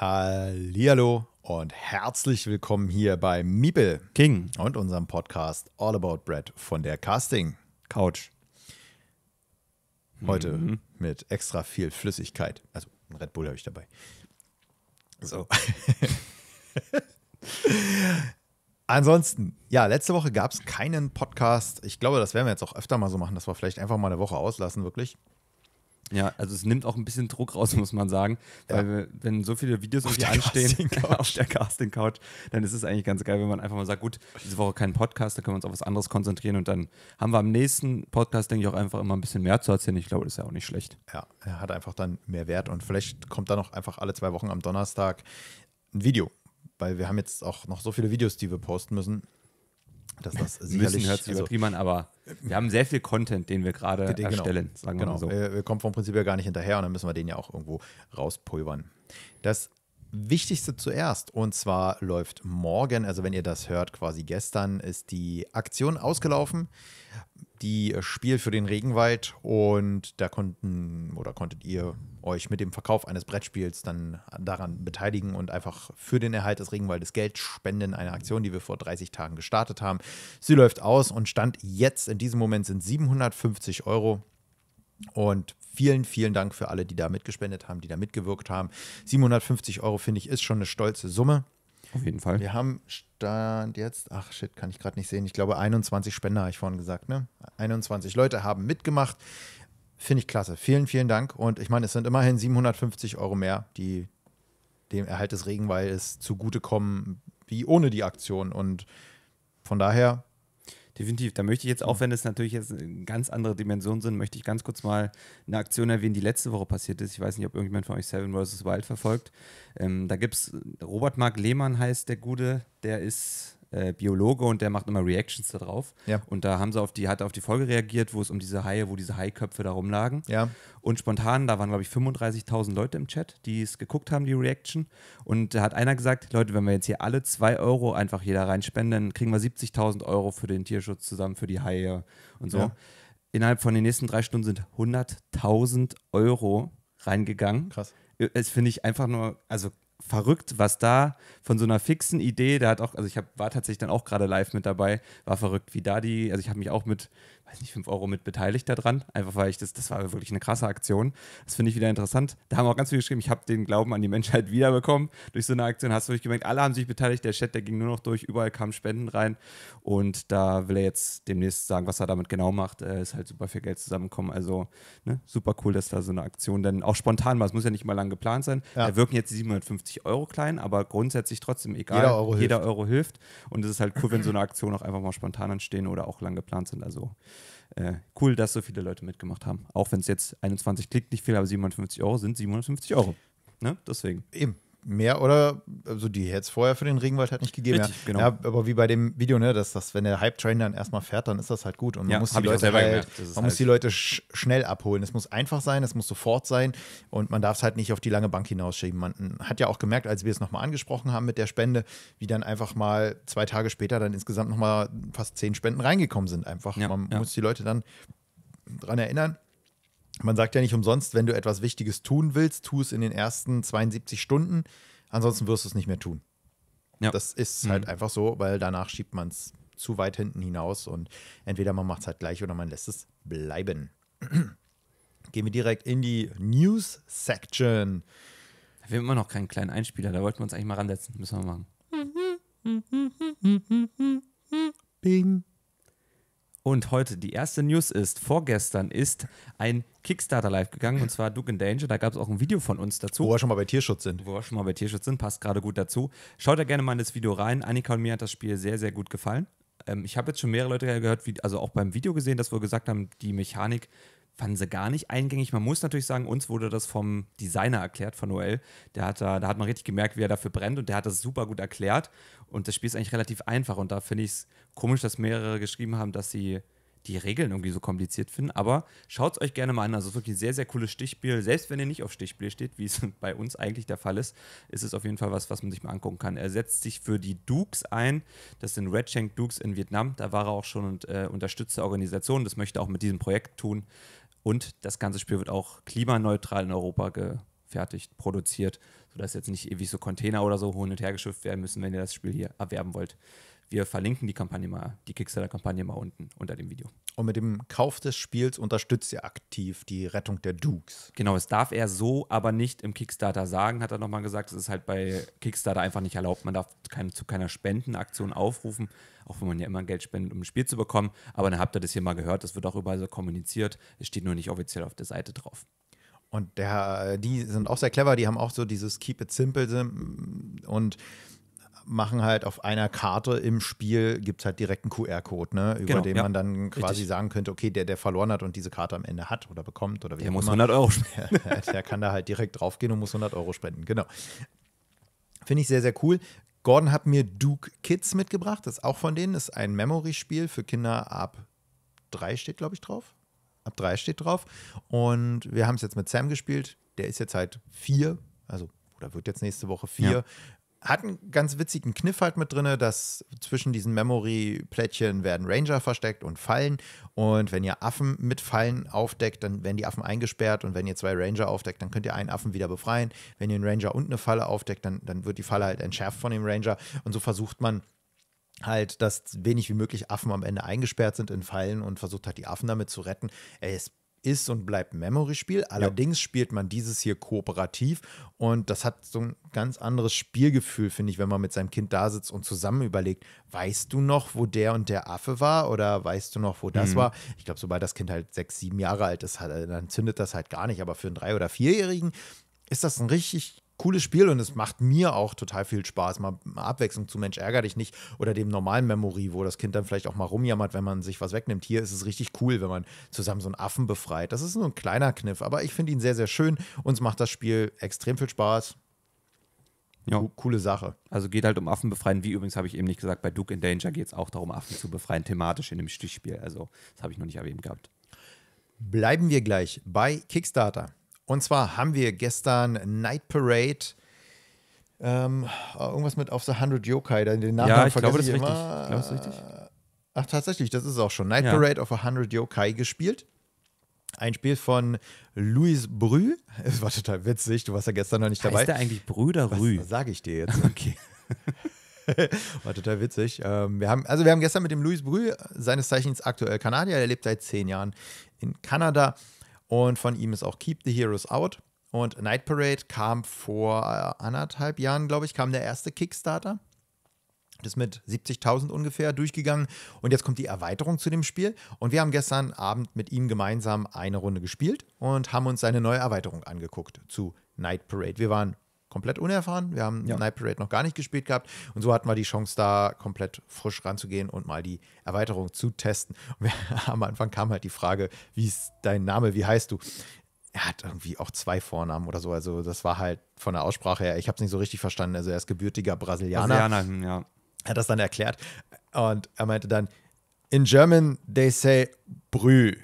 Hallihallo und herzlich willkommen hier bei Miebel King und unserem Podcast All About Bread von der Casting Couch. Heute mhm. mit extra viel Flüssigkeit. Also ein Red Bull habe ich dabei. So. Ansonsten, ja, letzte Woche gab es keinen Podcast. Ich glaube, das werden wir jetzt auch öfter mal so machen, dass wir vielleicht einfach mal eine Woche auslassen, wirklich. Ja, also es nimmt auch ein bisschen Druck raus, muss man sagen. Ja. Weil wenn so viele Videos auf anstehen auf der Casting Couch, dann ist es eigentlich ganz geil, wenn man einfach mal sagt, gut, diese Woche kein Podcast, da können wir uns auf was anderes konzentrieren und dann haben wir am nächsten Podcast, denke ich, auch einfach immer ein bisschen mehr zu erzählen. Ich glaube, das ist ja auch nicht schlecht. Ja, er hat einfach dann mehr Wert und vielleicht kommt dann noch einfach alle zwei Wochen am Donnerstag ein Video. Weil wir haben jetzt auch noch so viele Videos, die wir posten müssen dass das sicherlich müssen hört sich also, an, aber wir haben sehr viel Content, den wir gerade genau, erstellen, sagen genau. mal so. Wir, wir kommen vom Prinzip ja gar nicht hinterher und dann müssen wir den ja auch irgendwo rauspulvern. Das Wichtigste zuerst. Und zwar läuft morgen, also wenn ihr das hört, quasi gestern, ist die Aktion ausgelaufen. Die äh, Spiel für den Regenwald. Und da konnten oder konntet ihr euch mit dem Verkauf eines Brettspiels dann daran beteiligen und einfach für den Erhalt des Regenwaldes Geld spenden. Eine Aktion, die wir vor 30 Tagen gestartet haben. Sie läuft aus und stand jetzt in diesem Moment sind 750 Euro. Und vielen, vielen Dank für alle, die da mitgespendet haben, die da mitgewirkt haben. 750 Euro, finde ich, ist schon eine stolze Summe. Auf jeden Fall. Wir haben Stand jetzt, ach shit, kann ich gerade nicht sehen. Ich glaube 21 Spender, habe ich vorhin gesagt, ne? 21 Leute haben mitgemacht. Finde ich klasse. Vielen, vielen Dank. Und ich meine, es sind immerhin 750 Euro mehr, die dem Erhalt des Regenwaldes zugutekommen, wie ohne die Aktion. Und von daher. Definitiv. Da möchte ich jetzt, auch wenn es natürlich jetzt ganz andere Dimensionen sind, möchte ich ganz kurz mal eine Aktion erwähnen, die letzte Woche passiert ist. Ich weiß nicht, ob irgendjemand von euch Seven vs. Wild verfolgt. Ähm, da gibt es Robert Mark Lehmann heißt der Gute, der ist äh, Biologe und der macht immer Reactions darauf. Ja. Und da haben sie auf die, hat auf die Folge reagiert, wo es um diese Haie, wo diese Haiköpfe da rumlagen. Ja. Und spontan, da waren, glaube ich, 35.000 Leute im Chat, die es geguckt haben, die Reaction. Und da hat einer gesagt, Leute, wenn wir jetzt hier alle 2 Euro einfach jeder reinspenden, dann kriegen wir 70.000 Euro für den Tierschutz zusammen, für die Haie und so. Ja. Innerhalb von den nächsten drei Stunden sind 100.000 Euro reingegangen. Krass. Äh, es finde ich einfach nur, also verrückt, was da von so einer fixen Idee, da hat auch, also ich hab, war tatsächlich dann auch gerade live mit dabei, war verrückt, wie da die, also ich habe mich auch mit weiß nicht, 5 Euro mit beteiligt daran. Einfach weil ich das, das war wirklich eine krasse Aktion. Das finde ich wieder interessant. Da haben auch ganz viele geschrieben, ich habe den Glauben an die Menschheit wiederbekommen. Durch so eine Aktion hast du wirklich gemerkt, alle haben sich beteiligt. Der Chat, der ging nur noch durch, überall kamen Spenden rein. Und da will er jetzt demnächst sagen, was er damit genau macht. Äh, ist halt super viel Geld zusammengekommen. Also ne, super cool, dass da so eine Aktion dann auch spontan war. Es muss ja nicht mal lang geplant sein. Ja. Da wirken jetzt 750 Euro klein, aber grundsätzlich trotzdem egal. Jeder Euro, Jeder hilft. Euro hilft. Und es ist halt cool, wenn so eine Aktion auch einfach mal spontan entstehen oder auch lang geplant sind. Also äh, cool, dass so viele Leute mitgemacht haben. Auch wenn es jetzt 21 klickt nicht viel, aber 750 Euro sind 750 Euro. Ne? Deswegen. Eben mehr oder, also die hätte es vorher für den Regenwald halt nicht gegeben. Richtig, ja. Genau. ja, aber wie bei dem Video, ne, dass das, wenn der Hype-Train dann erstmal fährt, dann ist das halt gut. Und man ja, muss die Leute halt, man halt muss die Leute sch schnell abholen. Es muss einfach sein, es muss sofort sein und man darf es halt nicht auf die lange Bank hinausschieben. Man hat ja auch gemerkt, als wir es nochmal angesprochen haben mit der Spende, wie dann einfach mal zwei Tage später dann insgesamt nochmal fast zehn Spenden reingekommen sind. Einfach. Ja, man muss die Leute dann dran erinnern man sagt ja nicht umsonst, wenn du etwas Wichtiges tun willst, tu es in den ersten 72 Stunden, ansonsten wirst du es nicht mehr tun. Ja. Das ist halt mhm. halt einfach so, weil danach schiebt man es zu weit hinten hinaus und entweder man macht es halt gleich oder man lässt es bleiben. Gehen wir direkt in die News-Section. Wir haben immer noch keinen kleinen Einspieler, da wollten wir uns eigentlich mal ransetzen. Müssen wir machen. Mhm. Mhm. Mhm. Bing. Und heute die erste News ist, vorgestern ist ein Kickstarter live gegangen und zwar Duke in Danger. Da gab es auch ein Video von uns dazu. Wo wir schon mal bei Tierschutz sind. Wo wir schon mal bei Tierschutz sind, passt gerade gut dazu. Schaut da gerne mal in das Video rein. Annika und mir hat das Spiel sehr, sehr gut gefallen. Ähm, ich habe jetzt schon mehrere Leute gehört, wie, also auch beim Video gesehen, dass wir gesagt haben, die Mechanik fanden sie gar nicht eingängig. Man muss natürlich sagen, uns wurde das vom Designer erklärt, von Noel. Der hat da, da hat man richtig gemerkt, wie er dafür brennt und der hat das super gut erklärt. Und das Spiel ist eigentlich relativ einfach und da finde ich es komisch, dass mehrere geschrieben haben, dass sie die Regeln irgendwie so kompliziert finden. Aber schaut es euch gerne mal an. Also wirklich ein sehr, sehr cooles Stichspiel. Selbst wenn ihr nicht auf Stichspiel steht, wie es bei uns eigentlich der Fall ist, ist es auf jeden Fall was, was man sich mal angucken kann. Er setzt sich für die Dukes ein. Das sind Red Shank Dukes in Vietnam. Da war er auch schon und äh, unterstützte Organisationen. Das möchte er auch mit diesem Projekt tun. Und das ganze Spiel wird auch klimaneutral in Europa gefertigt, produziert, sodass jetzt nicht ewig so Container oder so hin und her geschifft werden müssen, wenn ihr das Spiel hier erwerben wollt. Wir verlinken die Kampagne mal, die Kickstarter-Kampagne mal unten unter dem Video. Und mit dem Kauf des Spiels unterstützt ihr aktiv die Rettung der Dukes. Genau, es darf er so aber nicht im Kickstarter sagen, hat er nochmal gesagt. Es ist halt bei Kickstarter einfach nicht erlaubt. Man darf kein, zu keiner Spendenaktion aufrufen, auch wenn man ja immer Geld spendet, um ein Spiel zu bekommen. Aber dann habt ihr das hier mal gehört. Das wird auch überall so kommuniziert. Es steht nur nicht offiziell auf der Seite drauf. Und der, die sind auch sehr clever, die haben auch so dieses Keep it simple und machen halt auf einer Karte im Spiel, gibt es halt direkt einen QR-Code, ne, über genau, den ja. man dann quasi Richtig. sagen könnte, okay, der, der verloren hat und diese Karte am Ende hat oder bekommt oder wie Der muss immer, 100 Euro spenden. der, kann da halt direkt drauf gehen und muss 100 Euro spenden, genau. Finde ich sehr, sehr cool. Gordon hat mir Duke Kids mitgebracht, das ist auch von denen, das ist ein Memory-Spiel für Kinder ab drei steht, glaube ich, drauf. Ab drei steht drauf. Und wir haben es jetzt mit Sam gespielt. Der ist jetzt halt vier, also oder wird jetzt nächste Woche vier. Ja hat einen ganz witzigen Kniff halt mit drin, dass zwischen diesen Memory-Plättchen werden Ranger versteckt und Fallen. Und wenn ihr Affen mit Fallen aufdeckt, dann werden die Affen eingesperrt. Und wenn ihr zwei Ranger aufdeckt, dann könnt ihr einen Affen wieder befreien. Wenn ihr einen Ranger und eine Falle aufdeckt, dann, dann wird die Falle halt entschärft von dem Ranger. Und so versucht man halt, dass wenig wie möglich Affen am Ende eingesperrt sind in Fallen und versucht halt die Affen damit zu retten. Er ist ist und bleibt Memory-Spiel. Allerdings ja. spielt man dieses hier kooperativ und das hat so ein ganz anderes Spielgefühl, finde ich, wenn man mit seinem Kind da sitzt und zusammen überlegt, weißt du noch, wo der und der Affe war oder weißt du noch, wo das mhm. war? Ich glaube, sobald das Kind halt sechs, sieben Jahre alt ist, äh, dann zündet das halt gar nicht. Aber für einen drei- oder vierjährigen ist das ein richtig cooles Spiel und es macht mir auch total viel Spaß. Mal, mal Abwechslung zu Mensch, ärger dich nicht oder dem normalen Memory, wo das Kind dann vielleicht auch mal rumjammert, wenn man sich was wegnimmt. Hier ist es richtig cool, wenn man zusammen so einen Affen befreit. Das ist nur ein kleiner Kniff, aber ich finde ihn sehr, sehr schön. Uns macht das Spiel extrem viel Spaß. Ja. Coole Sache. Also geht halt um Affen befreien, wie übrigens habe ich eben nicht gesagt, bei Duke in Danger geht es auch darum, Affen zu befreien, thematisch in dem Stichspiel. Also, das habe ich noch nicht erwähnt gehabt. Bleiben wir gleich bei Kickstarter. Und zwar haben wir gestern Night Parade. Ähm, irgendwas mit auf the 100 Yokai, den Namen ja, ich glaube, das ich ist richtig. Glaub, das ist richtig. Ach, tatsächlich, das ist auch schon. Night ja. Parade of 100 Yokai gespielt. Ein Spiel von Louis Brü. Es war total witzig, du warst ja gestern noch nicht dabei. Ist der eigentlich Brü Rü? sage ich dir jetzt? Okay. war total witzig. Ähm, wir haben, also wir haben gestern mit dem Louis Brü, äh, seines Zeichens aktuell Kanadier, der lebt seit zehn Jahren in Kanada, und von ihm ist auch Keep the Heroes Out. Und Night Parade kam vor äh, anderthalb Jahren, glaube ich, kam der erste Kickstarter. Das ist mit 70.000 ungefähr durchgegangen. Und jetzt kommt die Erweiterung zu dem Spiel. Und wir haben gestern Abend mit ihm gemeinsam eine Runde gespielt und haben uns seine neue Erweiterung angeguckt zu Night Parade. Wir waren komplett unerfahren. Wir haben ja. Night Parade noch gar nicht gespielt gehabt. Und so hatten wir die Chance, da komplett frisch ranzugehen und mal die Erweiterung zu testen. Wir, am Anfang kam halt die Frage, wie ist dein Name, wie heißt du? Er hat irgendwie auch zwei Vornamen oder so. Also das war halt von der Aussprache her, ich habe es nicht so richtig verstanden. Also er ist gebürtiger Brasilianer. Brasilianer, ja. Hat das dann erklärt. Und er meinte dann, in German they say Brü.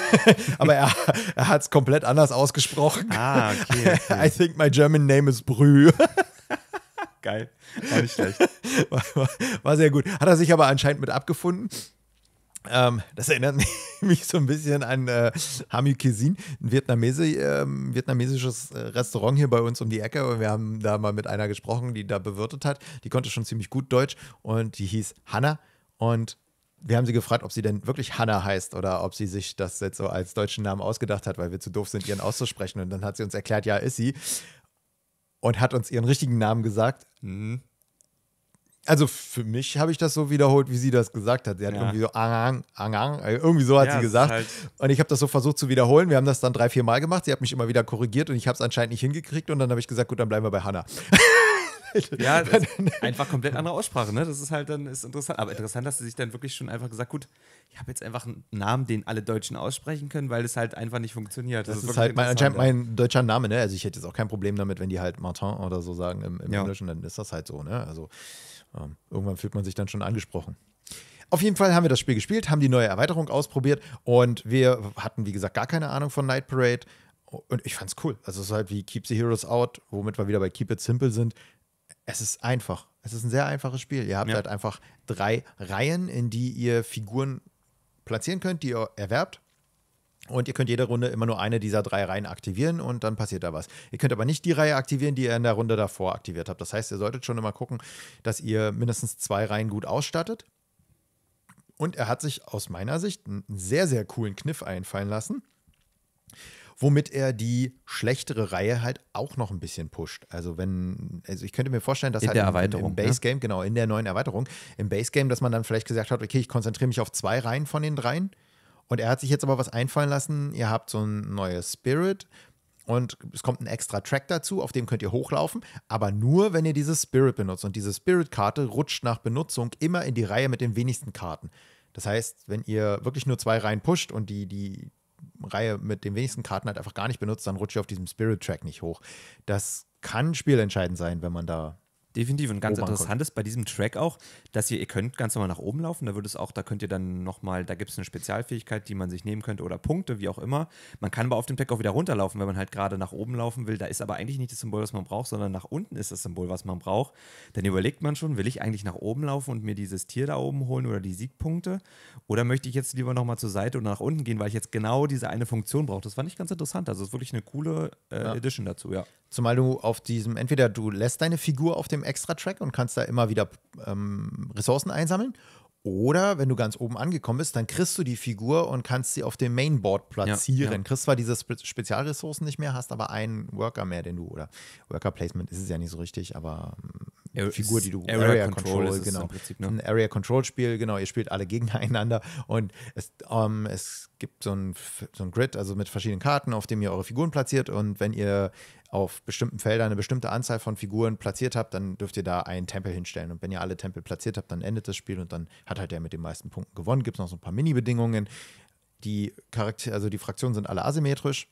aber er, er hat es komplett anders ausgesprochen. Ah, okay, okay. I think my German name is Brü. Geil. War nicht schlecht. War, war, war, sehr gut. Hat er sich aber anscheinend mit abgefunden. Ähm, das erinnert mich, mich, so ein bisschen an äh, Hami Kisin, ein Vietnamese, ähm, äh, vietnamesisches Restaurant hier bei uns um die Ecke. wir haben da mal mit einer gesprochen, die da bewirtet hat. Die konnte schon ziemlich gut Deutsch und die hieß Hanna. Und wir haben sie gefragt, ob sie denn wirklich Hanna heißt oder ob sie sich das jetzt so als deutschen Namen ausgedacht hat, weil wir zu doof sind, ihren auszusprechen. Und dann hat sie uns erklärt, ja, ist sie. Und hat uns ihren richtigen Namen gesagt. Mhm. Also für mich habe ich das so wiederholt, wie sie das gesagt hat. Sie hat ja. irgendwie so Angang, Angang, äh, irgendwie so hat ja, sie gesagt. Halt und ich habe das so versucht zu wiederholen. Wir haben das dann drei, vier Mal gemacht. Sie hat mich immer wieder korrigiert und ich habe es anscheinend nicht hingekriegt. Und dann habe ich gesagt, gut, dann bleiben wir bei Hanna. halt. Ja, einfach komplett andere Aussprache, ne? Das ist halt dann ist interessant. Aber interessant, dass sie sich dann wirklich schon einfach gesagt, gut, ich habe jetzt einfach einen Namen, den alle Deutschen aussprechen können, weil es halt einfach nicht funktioniert. Das, das ist, ist halt mein, anscheinend mein deutscher Name, ne? Also ich hätte jetzt auch kein Problem damit, wenn die halt Martin oder so sagen im, im ja. Englischen, dann ist das halt so, ne? Also ähm, irgendwann fühlt man sich dann schon angesprochen. Auf jeden Fall haben wir das Spiel gespielt, haben die neue Erweiterung ausprobiert und wir hatten, wie gesagt, gar keine Ahnung von Night Parade. Und ich fand's cool. Also es ist halt wie Keep the Heroes Out, womit wir wieder bei Keep It Simple sind es ist einfach. Es ist ein sehr einfaches Spiel. Ihr habt ja. halt einfach drei Reihen, in die ihr Figuren platzieren könnt, die ihr erwerbt. Und ihr könnt jede Runde immer nur eine dieser drei Reihen aktivieren und dann passiert da was. Ihr könnt aber nicht die Reihe aktivieren, die ihr in der Runde davor aktiviert habt. Das heißt, ihr solltet schon immer gucken, dass ihr mindestens zwei Reihen gut ausstattet. Und er hat sich aus meiner Sicht einen sehr, sehr coolen Kniff einfallen lassen womit er die schlechtere Reihe halt auch noch ein bisschen pusht. Also wenn, also ich könnte mir vorstellen, dass in halt der Erweiterung, im, im Base Game, ne? genau, in der neuen Erweiterung, im Base Game, dass man dann vielleicht gesagt hat, okay, ich konzentriere mich auf zwei Reihen von den dreien. Und er hat sich jetzt aber was einfallen lassen. Ihr habt so ein neues Spirit und es kommt ein extra Track dazu, auf dem könnt ihr hochlaufen, aber nur, wenn ihr dieses Spirit benutzt. Und diese Spirit-Karte rutscht nach Benutzung immer in die Reihe mit den wenigsten Karten. Das heißt, wenn ihr wirklich nur zwei Reihen pusht und die, die, Reihe mit den wenigsten Karten halt einfach gar nicht benutzt, dann rutscht ich auf diesem Spirit Track nicht hoch. Das kann spielentscheidend sein, wenn man da Definitiv. Und ganz interessant ist bei diesem Track auch, dass ihr, ihr könnt ganz normal nach oben laufen, da würde es auch, da könnt ihr dann nochmal, da gibt es eine Spezialfähigkeit, die man sich nehmen könnte oder Punkte, wie auch immer. Man kann aber auf dem Track auch wieder runterlaufen, wenn man halt gerade nach oben laufen will. Da ist aber eigentlich nicht das Symbol, was man braucht, sondern nach unten ist das Symbol, was man braucht. Dann überlegt man schon, will ich eigentlich nach oben laufen und mir dieses Tier da oben holen oder die Siegpunkte? Oder möchte ich jetzt lieber nochmal zur Seite und nach unten gehen, weil ich jetzt genau diese eine Funktion brauche? Das fand ich ganz interessant. Also es ist wirklich eine coole äh, ja. Edition dazu, ja. Zumal du auf diesem, entweder du lässt deine Figur auf dem dem Extra-Track und kannst da immer wieder ähm, Ressourcen einsammeln. Oder wenn du ganz oben angekommen bist, dann kriegst du die Figur und kannst sie auf dem Mainboard platzieren. Ja, ja. Kriegst zwar diese Spe Spezialressourcen nicht mehr, hast aber einen Worker mehr, den du, oder Worker Placement ist es ja nicht so richtig, aber ähm, Air, Figur, die du Area, Area Control, Control genau. Prinzip, ne? Ein Area Control Spiel, genau. Ihr spielt alle gegeneinander und es, um, ähm, es gibt so ein, so ein Grid, also mit verschiedenen Karten, auf dem ihr eure Figuren platziert und wenn ihr auf bestimmten Feldern eine bestimmte Anzahl von Figuren platziert habt, dann dürft ihr da einen Tempel hinstellen. Und wenn ihr alle Tempel platziert habt, dann endet das Spiel und dann hat halt der mit den meisten Punkten gewonnen. Gibt es noch so ein paar Mini-Bedingungen. Die also die Fraktionen sind alle asymmetrisch.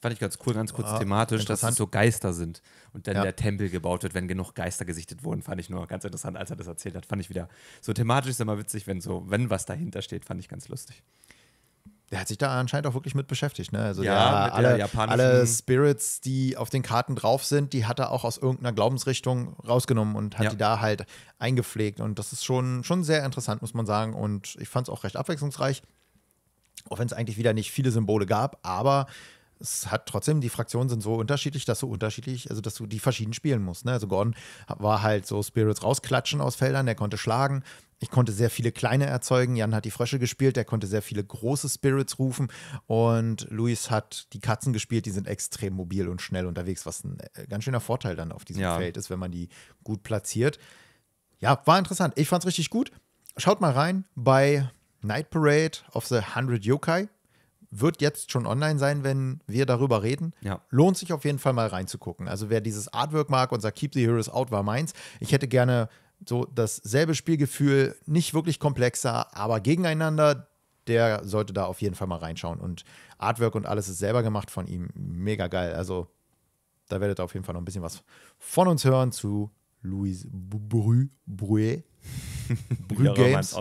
Fand ich ganz cool, ganz kurz ja, thematisch, dass es so Geister sind und dann ja. der Tempel gebaut wird, wenn genug Geister gesichtet wurden, fand ich nur ganz interessant, als er das erzählt hat. Fand ich wieder so thematisch ist immer witzig, wenn so, wenn was dahinter steht, fand ich ganz lustig. Der hat sich da anscheinend auch wirklich mit beschäftigt. Ne? Also ja, der, alle, alle Spirits, die auf den Karten drauf sind, die hat er auch aus irgendeiner Glaubensrichtung rausgenommen und hat ja. die da halt eingepflegt. Und das ist schon, schon sehr interessant, muss man sagen. Und ich fand es auch recht abwechslungsreich. Auch wenn es eigentlich wieder nicht viele Symbole gab, aber es hat trotzdem, die Fraktionen sind so unterschiedlich, dass du unterschiedlich, also dass du die verschieden spielen musst. Ne? Also Gordon war halt so Spirits rausklatschen aus Feldern, der konnte schlagen. Ich konnte sehr viele kleine erzeugen. Jan hat die Frösche gespielt, der konnte sehr viele große Spirits rufen. Und Luis hat die Katzen gespielt, die sind extrem mobil und schnell unterwegs, was ein äh, ganz schöner Vorteil dann auf diesem ja. Feld ist, wenn man die gut platziert. Ja, war interessant. Ich fand es richtig gut. Schaut mal rein bei Night Parade of the Hundred Yokai wird jetzt schon online sein, wenn wir darüber reden. Ja. Lohnt sich auf jeden Fall mal reinzugucken. Also wer dieses Artwork mag und sagt, Keep the Heroes Out war meins. Ich hätte gerne so dasselbe Spielgefühl, nicht wirklich komplexer, aber gegeneinander. Der sollte da auf jeden Fall mal reinschauen. Und Artwork und alles ist selber gemacht von ihm. Mega geil. Also da werdet ihr auf jeden Fall noch ein bisschen was von uns hören zu Louis Brü, Brühe. Brü Games.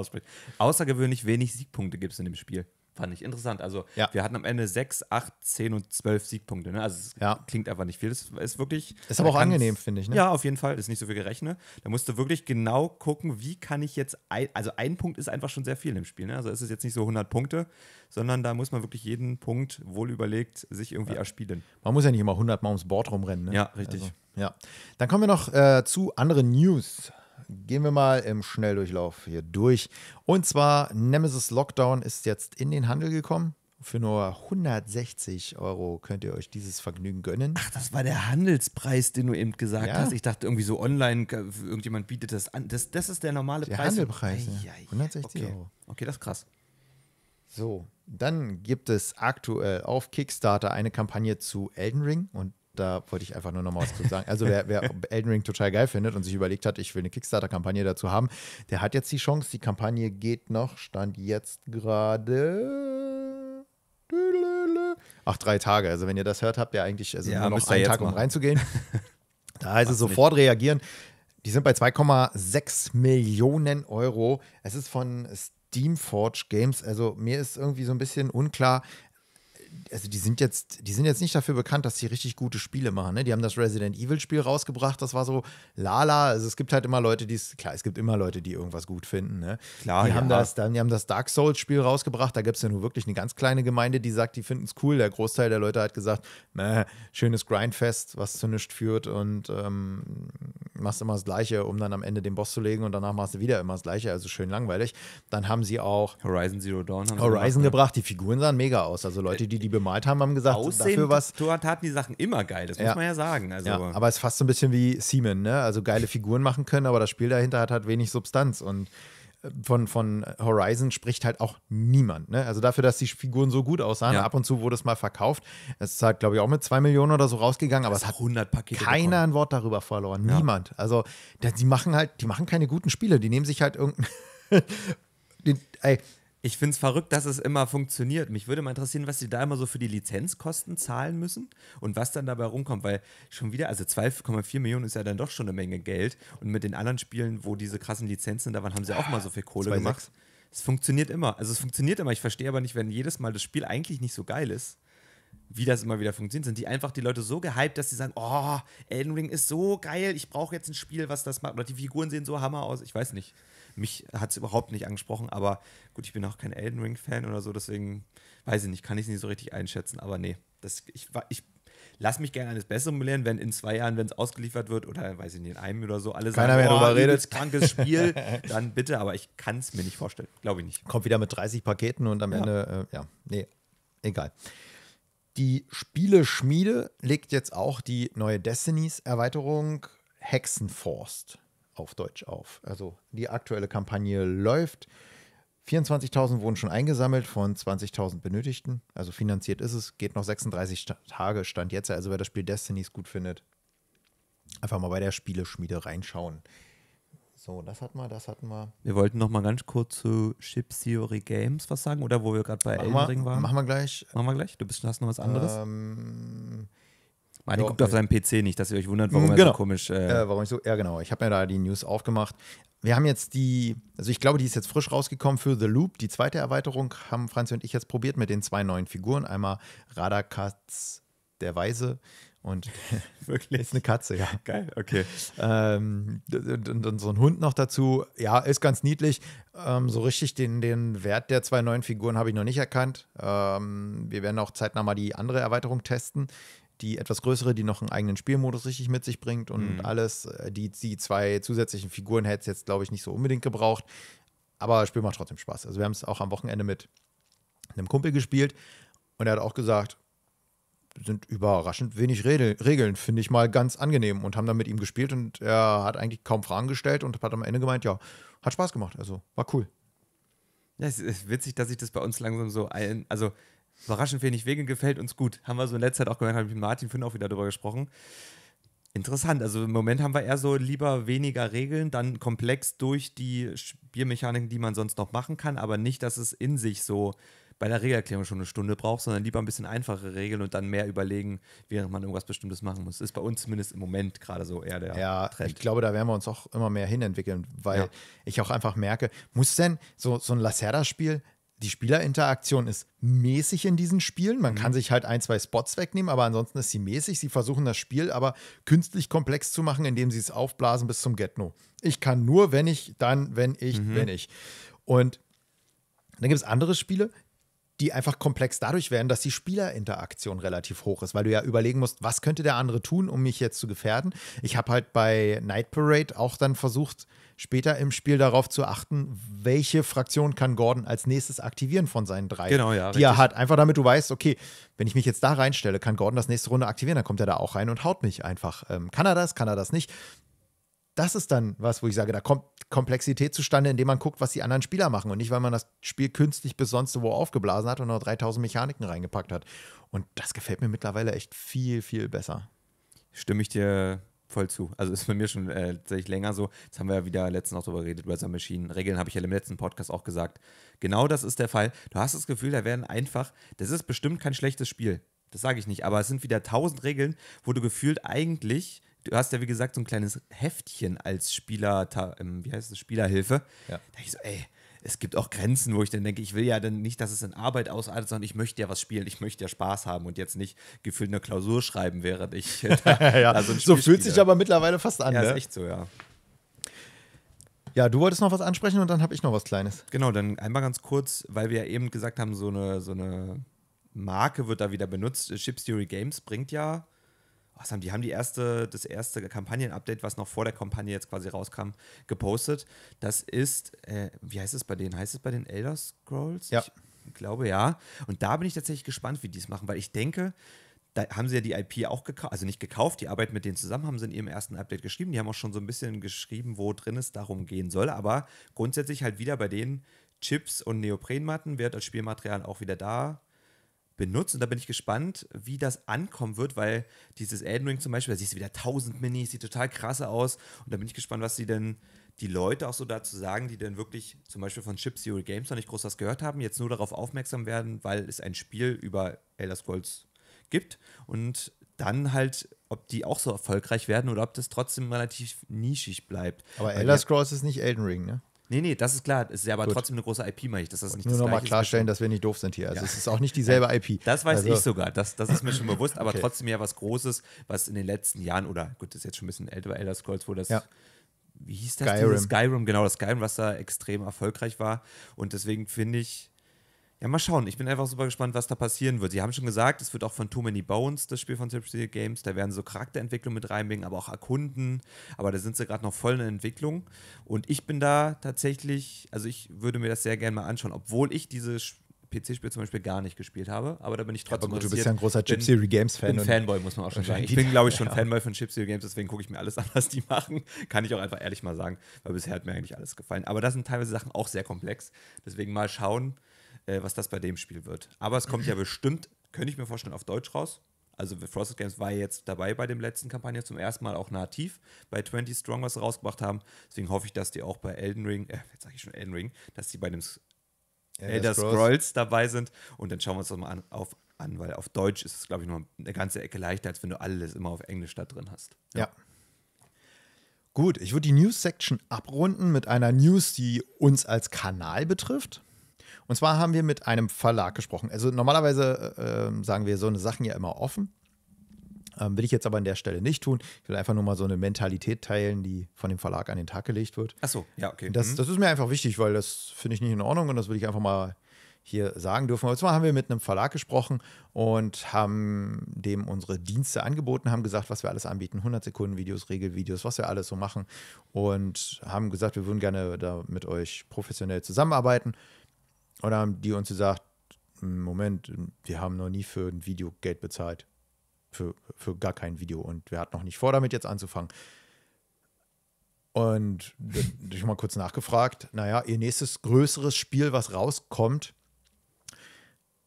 Außergewöhnlich wenig Siegpunkte gibt es in dem Spiel fand ich interessant. Also ja. wir hatten am Ende 6, 8, 10 und 12 Siegpunkte. Ne? Also es ja. klingt einfach nicht viel. Das ist wirklich. Das Ist aber auch angenehm, finde ich. Ne? Ja, auf jeden Fall. Das Ist nicht so viel gerechnet. Da musst du wirklich genau gucken, wie kann ich jetzt. Ein, also ein Punkt ist einfach schon sehr viel im Spiel. Ne? Also es ist jetzt nicht so 100 Punkte, sondern da muss man wirklich jeden Punkt wohl überlegt sich irgendwie ja. erspielen. Man muss ja nicht immer 100 Mal ums Board rumrennen. Ne? Ja, richtig. Also, ja. Dann kommen wir noch äh, zu anderen News gehen wir mal im Schnelldurchlauf hier durch. Und zwar Nemesis Lockdown ist jetzt in den Handel gekommen. Für nur 160 Euro könnt ihr euch dieses Vergnügen gönnen. Ach, das war der Handelspreis, den du eben gesagt ja. hast. Ich dachte irgendwie so online, äh, irgendjemand bietet das an. Das, das ist der normale der Preis. Der Handelpreis, ja. 160 okay. Euro. Okay, das ist krass. So, dann gibt es aktuell auf Kickstarter eine Kampagne zu Elden Ring und da wollte ich einfach nur noch mal was zu sagen. Also wer, wer, Elden Ring total geil findet und sich überlegt hat, ich will eine Kickstarter-Kampagne dazu haben, der hat jetzt die Chance. Die Kampagne geht noch, stand jetzt gerade. Ach, drei Tage. Also wenn ihr das hört, habt ihr eigentlich also ja, nur noch einen Tag, machen. um reinzugehen. Da heißt es sofort nicht. reagieren. Die sind bei 2,6 Millionen Euro. Es ist von Steamforge Games. Also mir ist irgendwie so ein bisschen unklar, also die sind jetzt, die sind jetzt nicht dafür bekannt, dass sie richtig gute Spiele machen. Ne? Die haben das Resident Evil-Spiel rausgebracht, das war so lala. Also es gibt halt immer Leute, die es, klar, es gibt immer Leute, die irgendwas gut finden. Ne? Klar, die ja. haben das, dann, die haben das Dark Souls-Spiel rausgebracht, da gibt es ja nur wirklich eine ganz kleine Gemeinde, die sagt, die finden es cool. Der Großteil der Leute hat gesagt, Mäh, schönes Grindfest, was zu nichts führt und ähm, machst immer das Gleiche, um dann am Ende den Boss zu legen und danach machst du wieder immer das Gleiche, also schön langweilig. Dann haben sie auch Horizon Zero Dawn Horizon gemacht, ne? gebracht, ne? die Figuren sahen mega aus. Also Leute, die die die bemalt haben, haben gesagt, Aussehen, dafür was. hatten die Sachen immer geil, das ja. muss man ja sagen. Also ja, aber es ist fast so ein bisschen wie Seaman, ne? Also geile Figuren machen können, aber das Spiel dahinter hat halt wenig Substanz und äh, von, von Horizon spricht halt auch niemand. Ne? Also dafür, dass die Figuren so gut aussahen, ja. ab und zu wurde es mal verkauft. Es ist halt, glaube ich, auch mit zwei Millionen oder so rausgegangen, aber es hat 100 Pakete keiner bekommen. ein Wort darüber verloren. Ja. Niemand. Also die machen halt, die machen keine guten Spiele. Die nehmen sich halt irgendein. ey, ich finde es verrückt, dass es immer funktioniert. Mich würde mal interessieren, was die da immer so für die Lizenzkosten zahlen müssen und was dann dabei rumkommt, weil schon wieder, also 2,4 Millionen ist ja dann doch schon eine Menge Geld. Und mit den anderen Spielen, wo diese krassen Lizenzen da waren, haben sie auch mal so viel Kohle 2, gemacht. 6. Es funktioniert immer. Also es funktioniert immer. Ich verstehe aber nicht, wenn jedes Mal das Spiel eigentlich nicht so geil ist, wie das immer wieder funktioniert, sind die einfach die Leute so gehypt, dass sie sagen, oh, Elden Ring ist so geil, ich brauche jetzt ein Spiel, was das macht. Oder die Figuren sehen so hammer aus. Ich weiß nicht. Mich hat es überhaupt nicht angesprochen, aber Gut, ich bin auch kein Elden Ring-Fan oder so, deswegen weiß ich nicht, kann ich es nicht so richtig einschätzen. Aber nee, das, ich, ich lass mich gerne eines Besseren belehren, wenn in zwei Jahren, wenn es ausgeliefert wird oder weiß ich nicht, in einem oder so, alles sagen, mehr darüber oh, redet. krankes Spiel, dann bitte, aber ich kann es mir nicht vorstellen. Glaube ich nicht. Kommt wieder mit 30 Paketen und am ja. Ende, äh, ja, nee, egal. Die Spieleschmiede legt jetzt auch die neue Destinies-Erweiterung Hexenforst auf Deutsch auf. Also die aktuelle Kampagne läuft. 24.000 wurden schon eingesammelt von 20.000 Benötigten. Also finanziert ist es. Geht noch 36 Tage, Stand jetzt. Also wer das Spiel Destinies gut findet, einfach mal bei der Spieleschmiede reinschauen. So, das hatten wir, das hatten wir. Wir wollten noch mal ganz kurz zu Ship Theory Games was sagen, oder wo wir gerade bei Elden Ring waren. Machen wir gleich. Machen wir gleich. Du bist, hast noch was anderes. Ähm, Martin ja, guckt auf seinem PC nicht, dass ihr euch wundert, mhm, warum genau. er so genau. komisch. Äh äh, warum ich so, ja, genau. Ich habe mir da die News aufgemacht. Wir haben jetzt die, also ich glaube, die ist jetzt frisch rausgekommen für The Loop. Die zweite Erweiterung haben Franzi und ich jetzt probiert mit den zwei neuen Figuren. Einmal Radakatz der Weise und wirklich ist eine Katze, ja. Geil, okay. Ähm, ähm dann so ein Hund noch dazu. Ja, ist ganz niedlich. Ähm, so richtig den, den Wert der zwei neuen Figuren habe ich noch nicht erkannt. Ähm, wir werden auch zeitnah mal die andere Erweiterung testen die etwas größere, die noch einen eigenen Spielmodus richtig mit sich bringt und mhm. alles. Äh, die, die zwei zusätzlichen Figuren hätte es jetzt, glaube ich, nicht so unbedingt gebraucht. Aber das Spiel macht trotzdem Spaß. Also wir haben es auch am Wochenende mit einem Kumpel gespielt und er hat auch gesagt, sind überraschend wenig Regeln, finde ich mal ganz angenehm und haben dann mit ihm gespielt und er hat eigentlich kaum Fragen gestellt und hat am Ende gemeint, ja, hat Spaß gemacht, also war cool. Ja, es ist witzig, dass sich das bei uns langsam so ein, also Überraschend wenig Wege gefällt uns gut. Haben wir so in letzter Zeit auch gemerkt, habe ich mit Martin Finn auch wieder darüber gesprochen. Interessant, also im Moment haben wir eher so lieber weniger Regeln, dann komplex durch die Spielmechaniken, die man sonst noch machen kann, aber nicht, dass es in sich so bei der Regelerklärung schon eine Stunde braucht, sondern lieber ein bisschen einfache Regeln und dann mehr überlegen, während man irgendwas Bestimmtes machen muss. Ist bei uns zumindest im Moment gerade so eher der ja, Trend. Ich glaube, da werden wir uns auch immer mehr hinentwickeln, weil ja. ich auch einfach merke, muss denn so, so ein Lacerda-Spiel, die Spielerinteraktion ist mäßig in diesen Spielen. Man mhm. kann sich halt ein, zwei Spots wegnehmen, aber ansonsten ist sie mäßig. Sie versuchen das Spiel aber künstlich komplex zu machen, indem sie es aufblasen bis zum get Ich kann nur, wenn ich, dann, wenn ich, mhm. wenn ich. Und dann gibt es andere Spiele, die einfach komplex dadurch werden, dass die Spielerinteraktion relativ hoch ist, weil du ja überlegen musst, was könnte der andere tun, um mich jetzt zu gefährden. Ich habe halt bei Night Parade auch dann versucht, später im Spiel darauf zu achten, welche Fraktion kann Gordon als nächstes aktivieren von seinen drei, genau, ja, die richtig. er hat. Einfach damit du weißt, okay, wenn ich mich jetzt da reinstelle, kann Gordon das nächste Runde aktivieren, dann kommt er da auch rein und haut mich einfach. Ähm, kann er das, kann er das nicht? das ist dann was, wo ich sage, da kommt Komplexität zustande, indem man guckt, was die anderen Spieler machen und nicht, weil man das Spiel künstlich bis sonst wo aufgeblasen hat und noch 3000 Mechaniken reingepackt hat. Und das gefällt mir mittlerweile echt viel, viel besser. Stimme ich dir voll zu. Also ist bei mir schon äh, tatsächlich länger so. Jetzt haben wir ja wieder letztens auch darüber geredet, Browser Machine. Regeln habe ich ja im letzten Podcast auch gesagt. Genau das ist der Fall. Du hast das Gefühl, da werden einfach, das ist bestimmt kein schlechtes Spiel. Das sage ich nicht, aber es sind wieder tausend Regeln, wo du gefühlt eigentlich du hast ja wie gesagt so ein kleines Heftchen als Spieler, ähm, wie heißt es, Spielerhilfe. Ja. Da dachte ich so, ey, es gibt auch Grenzen, wo ich dann denke, ich will ja dann nicht, dass es in Arbeit ausartet, sondern ich möchte ja was spielen, ich möchte ja Spaß haben und jetzt nicht gefühlt eine Klausur schreiben, während ich äh, da, ja, so, so fühlt sich aber mittlerweile fast an. Ja, ne? ist echt so, ja. Ja, du wolltest noch was ansprechen und dann habe ich noch was Kleines. Genau, dann einmal ganz kurz, weil wir ja eben gesagt haben, so eine, so eine Marke wird da wieder benutzt. Chip Theory Games bringt ja was haben die? Haben die erste, das erste Kampagnen-Update, was noch vor der Kampagne jetzt quasi rauskam, gepostet. Das ist, äh, wie heißt es bei denen? Heißt es bei den Elder Scrolls? Ja. Ich glaube ja. Und da bin ich tatsächlich gespannt, wie die es machen, weil ich denke, da haben sie ja die IP auch gekauft, also nicht gekauft, die Arbeit mit denen zusammen, haben sie in ihrem ersten Update geschrieben. Die haben auch schon so ein bisschen geschrieben, wo drin es darum gehen soll. Aber grundsätzlich halt wieder bei denen Chips und Neoprenmatten wird als Spielmaterial auch wieder da benutzt. Und da bin ich gespannt, wie das ankommen wird, weil dieses Elden Ring zum Beispiel, da siehst du wieder 1000 Minis, sieht total krasse aus. Und da bin ich gespannt, was sie denn die Leute auch so dazu sagen, die denn wirklich zum Beispiel von Chip Zero Games noch nicht groß was gehört haben, jetzt nur darauf aufmerksam werden, weil es ein Spiel über Elder Scrolls gibt. Und dann halt, ob die auch so erfolgreich werden oder ob das trotzdem relativ nischig bleibt. Aber Elder Scrolls ist nicht Elden Ring, ne? Nee, nee, das ist klar. Es ist ja aber Gut. trotzdem eine große IP, meine ich. Dass das nicht Nur nochmal klarstellen, dass wir nicht doof sind hier. Also ja. es ist auch nicht dieselbe IP. Das weiß also. ich sogar. Das, das ist mir schon bewusst. Aber okay. trotzdem ja was Großes, was in den letzten Jahren, oder gut, das ist jetzt schon ein bisschen älter bei Elder Scrolls, wo das ja wie hieß das? Skyrim. Skyrim, genau, das Skyrim, was da extrem erfolgreich war. Und deswegen finde ich, ja, mal schauen. Ich bin einfach super gespannt, was da passieren wird. Sie haben schon gesagt, es wird auch von Too Many Bones, das Spiel von Cypress Games, da werden so Charakterentwicklung mit reinbringen, aber auch erkunden. Aber da sind sie gerade noch voll in Entwicklung. Und ich bin da tatsächlich, also ich würde mir das sehr gerne mal anschauen, obwohl ich diese PC-Spiel zum Beispiel gar nicht gespielt habe, aber da bin ich trotzdem aber gut, Du bist ja ein großer Chipsy Games-Fan. Ein Fanboy, muss man auch schon sagen. Ich bin, glaube ich, schon ja. Fanboy von Chipsy Games, deswegen gucke ich mir alles an, was die machen. Kann ich auch einfach ehrlich mal sagen, weil bisher hat mir eigentlich alles gefallen. Aber das sind teilweise Sachen auch sehr komplex. Deswegen mal schauen, äh, was das bei dem Spiel wird. Aber es kommt ja bestimmt, könnte ich mir vorstellen, auf Deutsch raus. Also Frosted Games war jetzt dabei bei dem letzten Kampagne zum ersten Mal auch nativ bei 20 Strong, was sie rausgebracht haben. Deswegen hoffe ich, dass die auch bei Elden Ring, äh, jetzt sage ich schon Elden Ring, dass die bei dem Elder, Scrolls. Scrolls. dabei sind. Und dann schauen wir uns das mal an, auf, an weil auf Deutsch ist es, glaube ich, noch eine ganze Ecke leichter, als wenn du alles immer auf Englisch da drin hast. ja. ja. Gut, ich würde die News-Section abrunden mit einer News, die uns als Kanal betrifft. Und zwar haben wir mit einem Verlag gesprochen. Also normalerweise äh, ähm, sagen wir so eine Sachen ja immer offen. Ähm, will ich jetzt aber an der Stelle nicht tun. Ich will einfach nur mal so eine Mentalität teilen, die von dem Verlag an den Tag gelegt wird. Ach so, ja, okay. Das, mhm. das ist mir einfach wichtig, weil das finde ich nicht in Ordnung und das will ich einfach mal hier sagen dürfen. Und zwar haben wir mit einem Verlag gesprochen und haben dem unsere Dienste angeboten, haben gesagt, was wir alles anbieten, 100 Sekunden Videos, Regelvideos, was wir alles so machen und haben gesagt, wir würden gerne da mit euch professionell zusammenarbeiten. Oder haben die uns gesagt, hm, Moment, wir haben noch nie für ein Video Geld bezahlt. Für, für gar kein Video. Und wir hatten noch nicht vor, damit jetzt anzufangen. Und ich mal kurz nachgefragt, naja, ihr nächstes größeres Spiel, was rauskommt,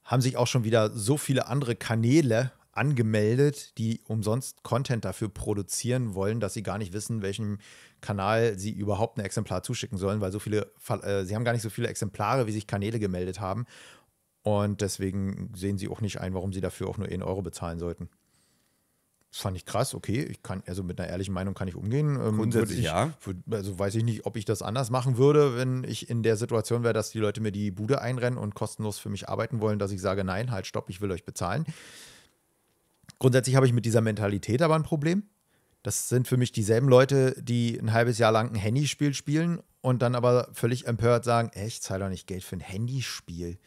haben sich auch schon wieder so viele andere Kanäle angemeldet, die umsonst Content dafür produzieren wollen, dass sie gar nicht wissen, welchem Kanal sie überhaupt ein Exemplar zuschicken sollen, weil so viele, äh, sie haben gar nicht so viele Exemplare, wie sich Kanäle gemeldet haben. Und deswegen sehen sie auch nicht ein, warum sie dafür auch nur 1 Euro bezahlen sollten. Das fand ich krass, okay, ich kann, also mit einer ehrlichen Meinung kann ich umgehen. Ähm, Grundsätzlich ich, ja. also weiß ich nicht, ob ich das anders machen würde, wenn ich in der Situation wäre, dass die Leute mir die Bude einrennen und kostenlos für mich arbeiten wollen, dass ich sage, nein, halt, stopp, ich will euch bezahlen. Grundsätzlich habe ich mit dieser Mentalität aber ein Problem. Das sind für mich dieselben Leute, die ein halbes Jahr lang ein Handyspiel spielen und dann aber völlig empört sagen, ey, ich zahle doch nicht Geld für ein Handyspiel.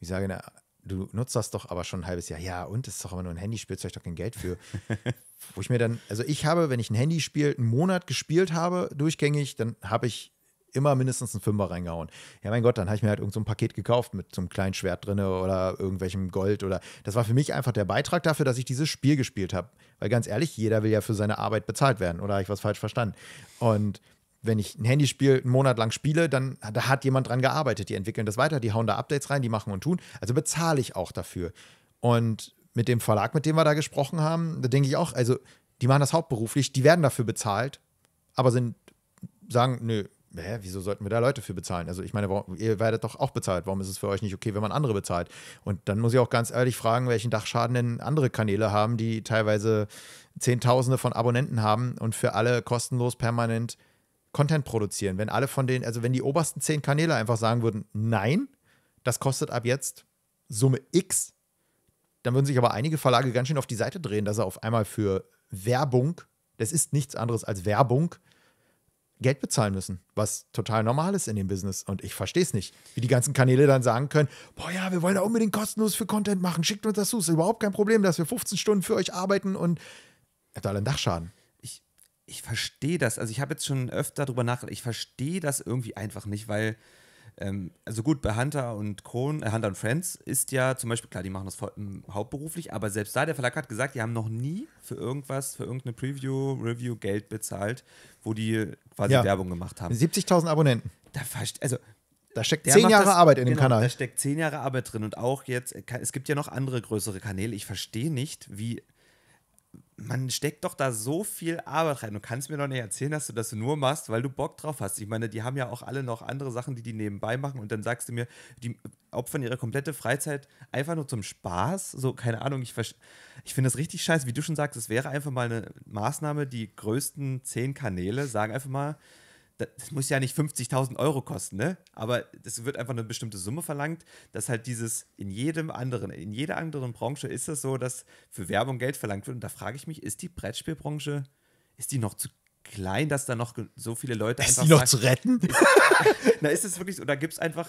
Ich sage, na, du nutzt das doch aber schon ein halbes Jahr. Ja, und es ist doch immer nur ein Handyspiel, zahle ich doch kein Geld für. Wo ich mir dann, also ich habe, wenn ich ein Handyspiel einen Monat gespielt habe, durchgängig, dann habe ich immer mindestens einen Fünfer reingehauen. Ja, mein Gott, dann habe ich mir halt irgendein so ein Paket gekauft mit so einem kleinen Schwert drin oder irgendwelchem Gold oder. Das war für mich einfach der Beitrag dafür, dass ich dieses Spiel gespielt habe. Weil ganz ehrlich, jeder will ja für seine Arbeit bezahlt werden oder habe ich was falsch verstanden? Und wenn ich ein Handyspiel einen Monat lang spiele, dann da hat jemand dran gearbeitet. Die entwickeln das weiter, die hauen da Updates rein, die machen und tun. Also bezahle ich auch dafür. Und mit dem Verlag, mit dem wir da gesprochen haben, da denke ich auch, also die machen das hauptberuflich, die werden dafür bezahlt, aber sind, sagen, nö, hä, wieso sollten wir da Leute für bezahlen? Also ich meine, warum, ihr werdet doch auch bezahlt. Warum ist es für euch nicht okay, wenn man andere bezahlt? Und dann muss ich auch ganz ehrlich fragen, welchen Dachschaden denn andere Kanäle haben, die teilweise Zehntausende von Abonnenten haben und für alle kostenlos permanent Content produzieren. Wenn alle von denen, also wenn die obersten zehn Kanäle einfach sagen würden, nein, das kostet ab jetzt Summe X, dann würden sich aber einige Verlage ganz schön auf die Seite drehen, dass er auf einmal für Werbung, das ist nichts anderes als Werbung, Geld bezahlen müssen, was total normal ist in dem Business. Und ich verstehe es nicht, wie die ganzen Kanäle dann sagen können: Boah, ja, wir wollen da unbedingt kostenlos für Content machen, schickt uns das zu, ist überhaupt kein Problem, dass wir 15 Stunden für euch arbeiten und habt alle einen Dachschaden. Ich, ich verstehe das. Also, ich habe jetzt schon öfter darüber nachgedacht, ich verstehe das irgendwie einfach nicht, weil ähm, also gut, bei Hunter und Kron, äh, Hunter und Friends ist ja zum Beispiel, klar, die machen das ähm, hauptberuflich, aber selbst da, der Verlag hat gesagt, die haben noch nie für irgendwas, für irgendeine Preview, Review Geld bezahlt, wo die quasi ja. Werbung gemacht haben. 70.000 Abonnenten. Da, also, da steckt zehn Jahre das, Arbeit in genau, dem Kanal. Da steckt zehn Jahre Arbeit drin und auch jetzt, äh, es gibt ja noch andere größere Kanäle. Ich verstehe nicht, wie man steckt doch da so viel Arbeit rein. Du kannst mir doch nicht erzählen, dass du das nur machst, weil du Bock drauf hast. Ich meine, die haben ja auch alle noch andere Sachen, die die nebenbei machen. Und dann sagst du mir, die opfern ihre komplette Freizeit einfach nur zum Spaß. So, keine Ahnung, ich, ich finde das richtig scheiße. Wie du schon sagst, es wäre einfach mal eine Maßnahme, die größten zehn Kanäle sagen einfach mal, das muss ja nicht 50.000 Euro kosten, ne? Aber es wird einfach eine bestimmte Summe verlangt, dass halt dieses in jedem anderen, in jeder anderen Branche ist es so, dass für Werbung Geld verlangt wird. Und da frage ich mich, ist die Brettspielbranche, ist die noch zu klein, dass da noch so viele Leute ist einfach. Ist die noch sagen, zu retten? Ist, na, ist es wirklich so? Oder gibt es einfach.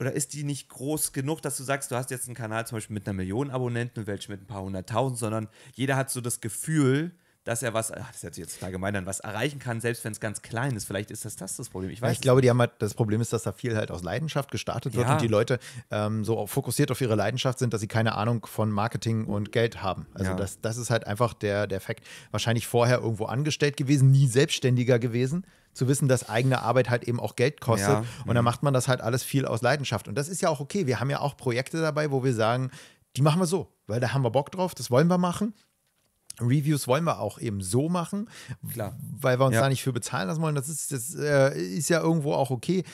Oder ist die nicht groß genug, dass du sagst, du hast jetzt einen Kanal zum Beispiel mit einer Million Abonnenten und welche mit ein paar hunderttausend, sondern jeder hat so das Gefühl, dass er was, ach, das hört jetzt total gemein an, was erreichen kann, selbst wenn es ganz klein ist. Vielleicht ist das das, das Problem. Ich, weiß ich glaube, die haben halt, das Problem ist, dass da viel halt aus Leidenschaft gestartet wird ja. und die Leute ähm, so fokussiert auf ihre Leidenschaft sind, dass sie keine Ahnung von Marketing und Geld haben. Also ja. das, das ist halt einfach der, der Fakt. Wahrscheinlich vorher irgendwo angestellt gewesen, nie selbstständiger gewesen zu wissen, dass eigene Arbeit halt eben auch Geld kostet. Ja. Und dann mhm. macht man das halt alles viel aus Leidenschaft. Und das ist ja auch okay. Wir haben ja auch Projekte dabei, wo wir sagen, die machen wir so, weil da haben wir Bock drauf, das wollen wir machen. Reviews wollen wir auch eben so machen, Klar. weil wir uns ja. da nicht für bezahlen lassen wollen. Das ist, das, äh, ist ja irgendwo auch okay.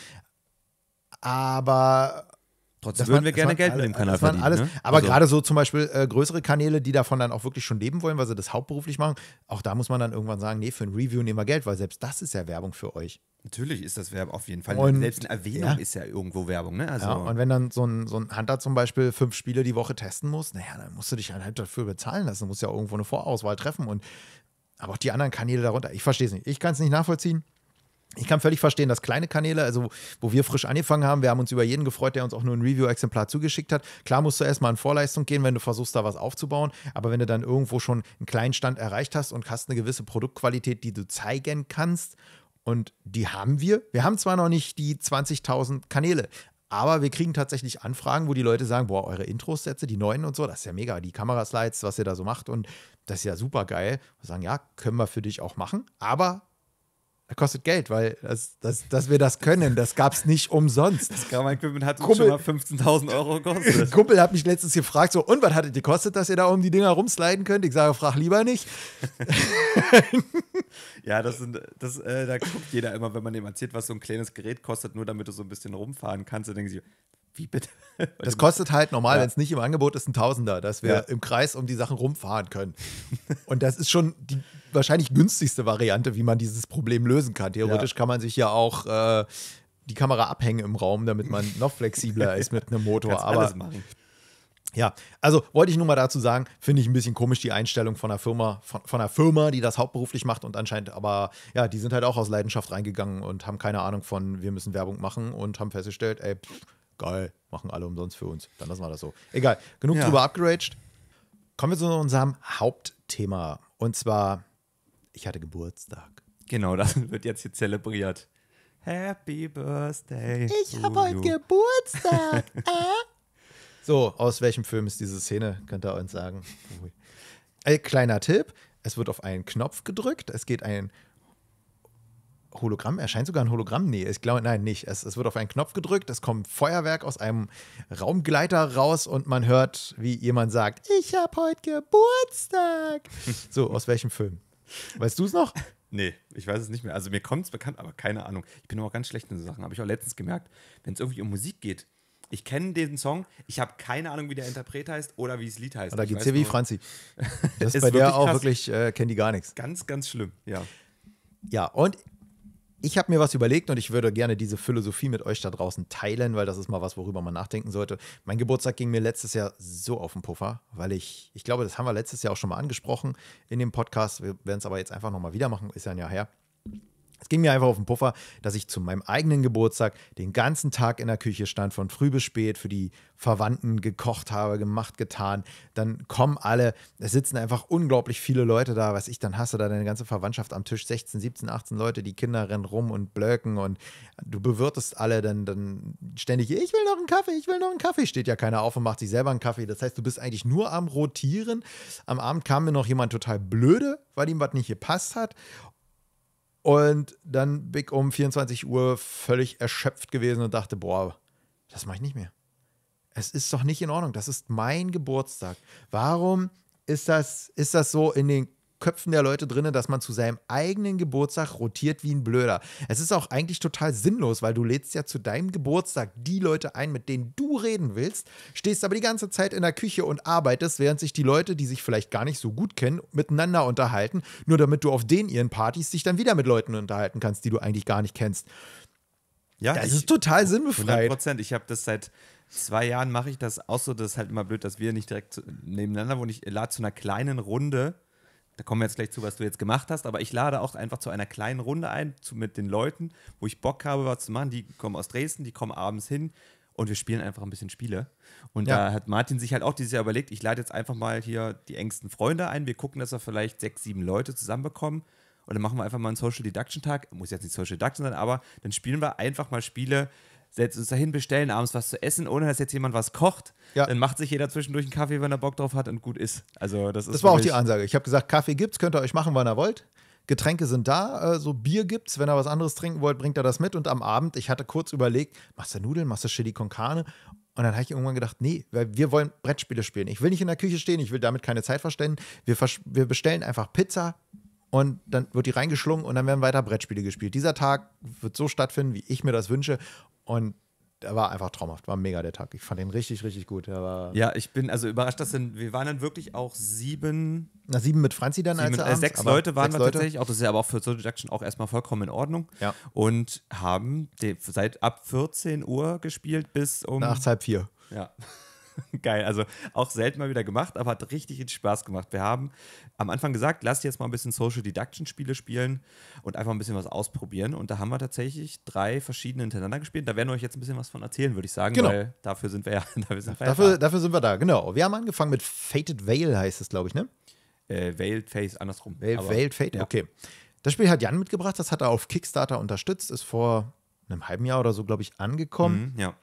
Aber Trotzdem würden wir gerne Geld alle, mit dem Kanal verdienen. Alles, ne? Aber also. gerade so zum Beispiel äh, größere Kanäle, die davon dann auch wirklich schon leben wollen, weil sie das hauptberuflich machen, auch da muss man dann irgendwann sagen, nee, für ein Review nehmen wir Geld, weil selbst das ist ja Werbung für euch. Natürlich ist das Werbung auf jeden Fall. Und, selbst eine Erwähnung ja. ist ja irgendwo Werbung. Ne? Also. Ja, und wenn dann so ein, so ein Hunter zum Beispiel fünf Spiele die Woche testen muss, naja, dann musst du dich halt, halt dafür bezahlen lassen. Du musst ja irgendwo eine Vorauswahl treffen. Und, aber auch die anderen Kanäle darunter, ich verstehe es nicht. Ich kann es nicht nachvollziehen. Ich kann völlig verstehen, dass kleine Kanäle, also wo wir frisch angefangen haben, wir haben uns über jeden gefreut, der uns auch nur ein Review-Exemplar zugeschickt hat. Klar musst du erstmal in Vorleistung gehen, wenn du versuchst, da was aufzubauen. Aber wenn du dann irgendwo schon einen kleinen Stand erreicht hast und hast eine gewisse Produktqualität, die du zeigen kannst, und die haben wir. Wir haben zwar noch nicht die 20.000 Kanäle, aber wir kriegen tatsächlich Anfragen, wo die Leute sagen: Boah, eure Intro-Sätze, die neuen und so, das ist ja mega. Die Kameraslides, was ihr da so macht und das ist ja super geil. Wir sagen: Ja, können wir für dich auch machen, aber das kostet Geld, weil das, das, dass wir das können, das gab es nicht umsonst. Das Kammer-Equipment hat Kumpel, schon mal 15.000 Euro gekostet. Ein Kumpel hat mich letztens gefragt, so, und was hattet ihr kostet, dass ihr da um die Dinger rumsliden könnt? Ich sage, frag lieber nicht. ja, das sind, das, äh, da guckt jeder immer, wenn man dem erzählt, was so ein kleines Gerät kostet, nur damit du so ein bisschen rumfahren kannst, dann denken sie, wie bitte? das kostet halt normal, ja. wenn es nicht im Angebot ist, ein Tausender, dass wir ja. im Kreis um die Sachen rumfahren können. Und das ist schon die, wahrscheinlich günstigste Variante, wie man dieses Problem lösen kann. Theoretisch ja. kann man sich ja auch äh, die Kamera abhängen im Raum, damit man noch flexibler ist mit einem Motor. Aber alles machen. Ja, also wollte ich nur mal dazu sagen, finde ich ein bisschen komisch die Einstellung von einer Firma, von, von einer Firma, die das hauptberuflich macht und anscheinend, aber ja, die sind halt auch aus Leidenschaft reingegangen und haben keine Ahnung von, wir müssen Werbung machen und haben festgestellt, ey, pff, geil, machen alle umsonst für uns. Dann lassen wir das so. Egal, genug ja. drüber abgeraged. Kommen wir zu unserem Hauptthema und zwar ich hatte Geburtstag. Genau, das wird jetzt hier zelebriert. Happy Birthday. Ich habe heute Geburtstag. Äh? So, aus welchem Film ist diese Szene? Könnt ihr uns sagen. Äh, kleiner Tipp: Es wird auf einen Knopf gedrückt. Es geht ein Hologramm, erscheint sogar ein Hologramm? Nee, ich glaube, nein, nicht. Es, es, wird auf einen Knopf gedrückt, es kommt Feuerwerk aus einem Raumgleiter raus und man hört, wie jemand sagt: Ich habe heute Geburtstag. so, aus welchem Film? Weißt du es noch? Nee, ich weiß es nicht mehr. Also mir kommt es bekannt, aber keine Ahnung. Ich bin auch ganz schlecht in so Sachen. Habe ich auch letztens gemerkt, wenn es irgendwie um Musik geht. Ich kenne den Song, ich habe keine Ahnung, wie der Interpret heißt oder wie das Lied heißt. Da geht es dir wie Franzi. Das ist bei der auch krass. wirklich, äh, kennt die gar nichts. Ganz, ganz schlimm, ja. Ja, und ich habe mir was überlegt und ich würde gerne diese Philosophie mit euch da draußen teilen, weil das ist mal was, worüber man nachdenken sollte. Mein Geburtstag ging mir letztes Jahr so auf den Puffer, weil ich, ich glaube, das haben wir letztes Jahr auch schon mal angesprochen in dem Podcast. Wir werden es aber jetzt einfach nochmal wieder machen, ist ja ein Jahr her. Es ging mir einfach auf den Puffer, dass ich zu meinem eigenen Geburtstag den ganzen Tag in der Küche stand, von früh bis spät für die Verwandten gekocht habe, gemacht, getan. Dann kommen alle, es sitzen einfach unglaublich viele Leute da, was ich dann hasse, da deine ganze Verwandtschaft am Tisch, 16, 17, 18 Leute, die Kinder rennen rum und blöken und du bewirtest alle, dann, dann ständig, ich will noch einen Kaffee, ich will noch einen Kaffee, steht ja keiner auf und macht sich selber einen Kaffee. Das heißt, du bist eigentlich nur am Rotieren. Am Abend kam mir noch jemand total blöde, weil ihm was nicht gepasst hat und dann bin ich um 24 Uhr völlig erschöpft gewesen und dachte, boah, das mache ich nicht mehr. Es ist doch nicht in Ordnung. Das ist mein Geburtstag. Warum ist das, ist das so in den Köpfen der Leute drin, dass man zu seinem eigenen Geburtstag rotiert wie ein Blöder. Es ist auch eigentlich total sinnlos, weil du lädst ja zu deinem Geburtstag die Leute ein, mit denen du reden willst, stehst aber die ganze Zeit in der Küche und arbeitest, während sich die Leute, die sich vielleicht gar nicht so gut kennen, miteinander unterhalten, nur damit du auf den ihren Partys dich dann wieder mit Leuten unterhalten kannst, die du eigentlich gar nicht kennst. Ja, das ich, ist total sinnbefreit. 100 Prozent. Ich habe das seit zwei Jahren mache ich das auch so. Das ist halt immer blöd, dass wir nicht direkt nebeneinander wohnen. Ich lade zu einer kleinen Runde da kommen wir jetzt gleich zu, was du jetzt gemacht hast, aber ich lade auch einfach zu einer kleinen Runde ein zu, mit den Leuten, wo ich Bock habe, was zu machen. Die kommen aus Dresden, die kommen abends hin und wir spielen einfach ein bisschen Spiele. Und ja. da hat Martin sich halt auch dieses Jahr überlegt, ich lade jetzt einfach mal hier die engsten Freunde ein. Wir gucken, dass wir vielleicht sechs, sieben Leute zusammenbekommen. Und dann machen wir einfach mal einen Social Deduction Tag. Muss jetzt nicht Social Deduction sein, aber dann spielen wir einfach mal Spiele, setzen uns dahin, bestellen abends was zu essen, ohne dass jetzt jemand was kocht. Ja. Dann macht sich jeder zwischendurch einen Kaffee, wenn er Bock drauf hat und gut ist. Also das ist. Das war auch die Ansage. Ich habe gesagt, Kaffee gibt's, könnt ihr euch machen, wann ihr wollt. Getränke sind da, äh, so also Bier gibt's. Wenn ihr was anderes trinken wollt, bringt er das mit. Und am Abend, ich hatte kurz überlegt, machst du Nudeln, machst du Chili con Carne? Und dann habe ich irgendwann gedacht, nee, weil wir wollen Brettspiele spielen. Ich will nicht in der Küche stehen, ich will damit keine Zeit verstellen. Wir, vers wir bestellen einfach Pizza, und dann wird die reingeschlungen und dann werden weiter Brettspiele gespielt. Dieser Tag wird so stattfinden, wie ich mir das wünsche. Und der war einfach traumhaft, war mega der Tag. Ich fand den richtig, richtig gut. ja, ich bin also überrascht, dass wir waren dann wirklich auch sieben. Na, sieben mit Franzi dann sieben, als äh, Sechs Leute waren sechs wir Leute. tatsächlich, auch das ist ja aber auch für Soul Deduction auch erstmal vollkommen in Ordnung. Ja. Und haben seit ab 14 Uhr gespielt bis um. Nachts halb vier. Ja. geil. Also auch selten mal wieder gemacht, aber hat richtig Spaß gemacht. Wir haben am Anfang gesagt, lasst jetzt mal ein bisschen Social Deduction Spiele spielen und einfach ein bisschen was ausprobieren. Und da haben wir tatsächlich drei verschiedene hintereinander gespielt. Da werden wir euch jetzt ein bisschen was von erzählen, würde ich sagen, genau. weil dafür sind wir ja. Dafür sind wir, dafür, ja dafür sind wir da, genau. Wir haben angefangen mit Fated Veil, heißt es, glaube ich, ne? Äh, Veiled Face, andersrum. Veiled, Veiled Fate, ja. okay. Das Spiel hat Jan mitgebracht, das hat er auf Kickstarter unterstützt, ist vor einem halben Jahr oder so, glaube ich, angekommen. Mhm, ja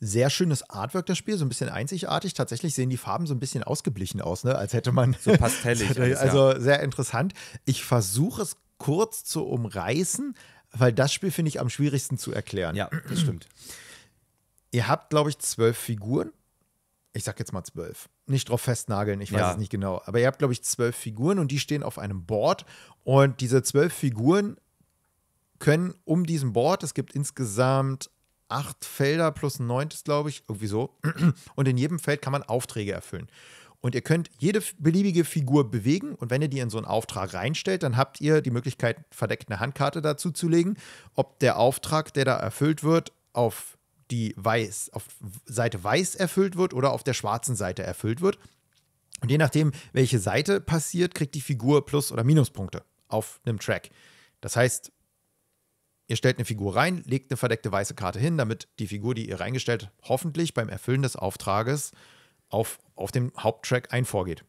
sehr schönes Artwork, das Spiel, so ein bisschen einzigartig. Tatsächlich sehen die Farben so ein bisschen ausgeblichen aus, ne? als hätte man. So pastellig. hätte, also ja. sehr interessant. Ich versuche es kurz zu umreißen, weil das Spiel finde ich am schwierigsten zu erklären. Ja, das stimmt. Ihr habt, glaube ich, zwölf Figuren. Ich sag jetzt mal zwölf. Nicht drauf festnageln, ich weiß ja. es nicht genau. Aber ihr habt, glaube ich, zwölf Figuren und die stehen auf einem Board. Und diese zwölf Figuren können um diesen Board, es gibt insgesamt acht Felder plus ein neuntes, glaube ich, irgendwie so. Und in jedem Feld kann man Aufträge erfüllen. Und ihr könnt jede beliebige Figur bewegen und wenn ihr die in so einen Auftrag reinstellt, dann habt ihr die Möglichkeit, verdeckt eine Handkarte dazu zu legen, ob der Auftrag, der da erfüllt wird, auf die weiß, auf Seite weiß erfüllt wird oder auf der schwarzen Seite erfüllt wird. Und je nachdem, welche Seite passiert, kriegt die Figur Plus- oder Minuspunkte auf einem Track. Das heißt, Ihr stellt eine Figur rein, legt eine verdeckte weiße Karte hin, damit die Figur, die ihr reingestellt, hoffentlich beim Erfüllen des Auftrages auf, auf dem Haupttrack einvorgeht.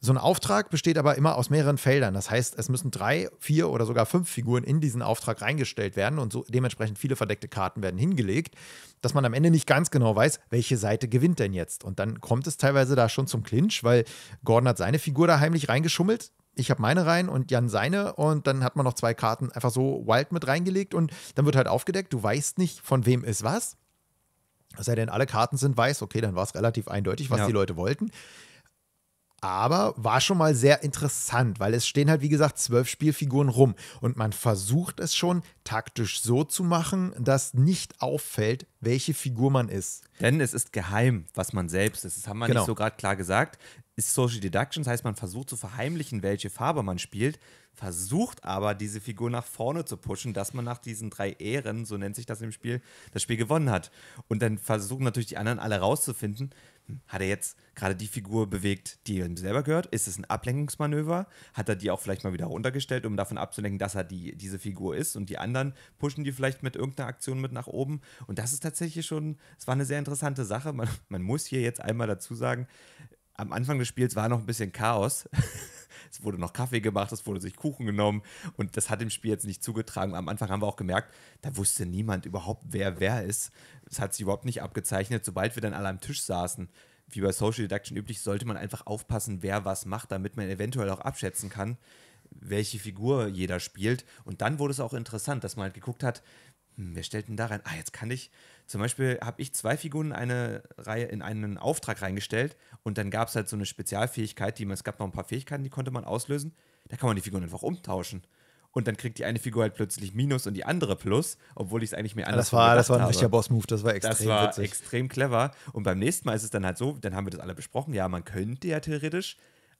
So ein Auftrag besteht aber immer aus mehreren Feldern. Das heißt, es müssen drei, vier oder sogar fünf Figuren in diesen Auftrag reingestellt werden und so dementsprechend viele verdeckte Karten werden hingelegt, dass man am Ende nicht ganz genau weiß, welche Seite gewinnt denn jetzt. Und dann kommt es teilweise da schon zum Clinch, weil Gordon hat seine Figur da heimlich reingeschummelt, ich habe meine rein und Jan seine und dann hat man noch zwei Karten einfach so wild mit reingelegt und dann wird halt aufgedeckt, du weißt nicht, von wem ist was. Es sei denn, alle Karten sind weiß, okay, dann war es relativ eindeutig, was ja. die Leute wollten. Aber war schon mal sehr interessant, weil es stehen halt, wie gesagt, zwölf Spielfiguren rum. Und man versucht es schon taktisch so zu machen, dass nicht auffällt, welche Figur man ist. Denn es ist geheim, was man selbst ist. Das haben wir genau. nicht so gerade klar gesagt ist Social Deduction, das heißt, man versucht zu verheimlichen, welche Farbe man spielt, versucht aber, diese Figur nach vorne zu pushen, dass man nach diesen drei Ehren, so nennt sich das im Spiel, das Spiel gewonnen hat. Und dann versuchen natürlich die anderen alle rauszufinden, hm, hat er jetzt gerade die Figur bewegt, die ihm selber gehört? Ist es ein Ablenkungsmanöver? Hat er die auch vielleicht mal wieder runtergestellt, um davon abzulenken, dass er die, diese Figur ist? Und die anderen pushen die vielleicht mit irgendeiner Aktion mit nach oben? Und das ist tatsächlich schon, es war eine sehr interessante Sache. Man, man muss hier jetzt einmal dazu sagen, am Anfang des Spiels war noch ein bisschen Chaos. es wurde noch Kaffee gemacht, es wurde sich Kuchen genommen und das hat dem Spiel jetzt nicht zugetragen. Am Anfang haben wir auch gemerkt, da wusste niemand überhaupt, wer wer ist. Es hat sich überhaupt nicht abgezeichnet. Sobald wir dann alle am Tisch saßen, wie bei Social Deduction üblich, sollte man einfach aufpassen, wer was macht, damit man eventuell auch abschätzen kann, welche Figur jeder spielt. Und dann wurde es auch interessant, dass man halt geguckt hat, hm, wer stellt denn da rein? Ah, jetzt kann ich, zum Beispiel habe ich zwei Figuren in eine Reihe in einen Auftrag reingestellt und dann gab es halt so eine Spezialfähigkeit, die man, es gab noch ein paar Fähigkeiten, die konnte man auslösen. Da kann man die Figuren einfach umtauschen. Und dann kriegt die eine Figur halt plötzlich Minus und die andere Plus, obwohl ich es eigentlich mir anders das war, Das war ein habe. richtiger Boss-Move, das war extrem Das war witzig. extrem clever. Und beim nächsten Mal ist es dann halt so, dann haben wir das alle besprochen, ja, man könnte ja theoretisch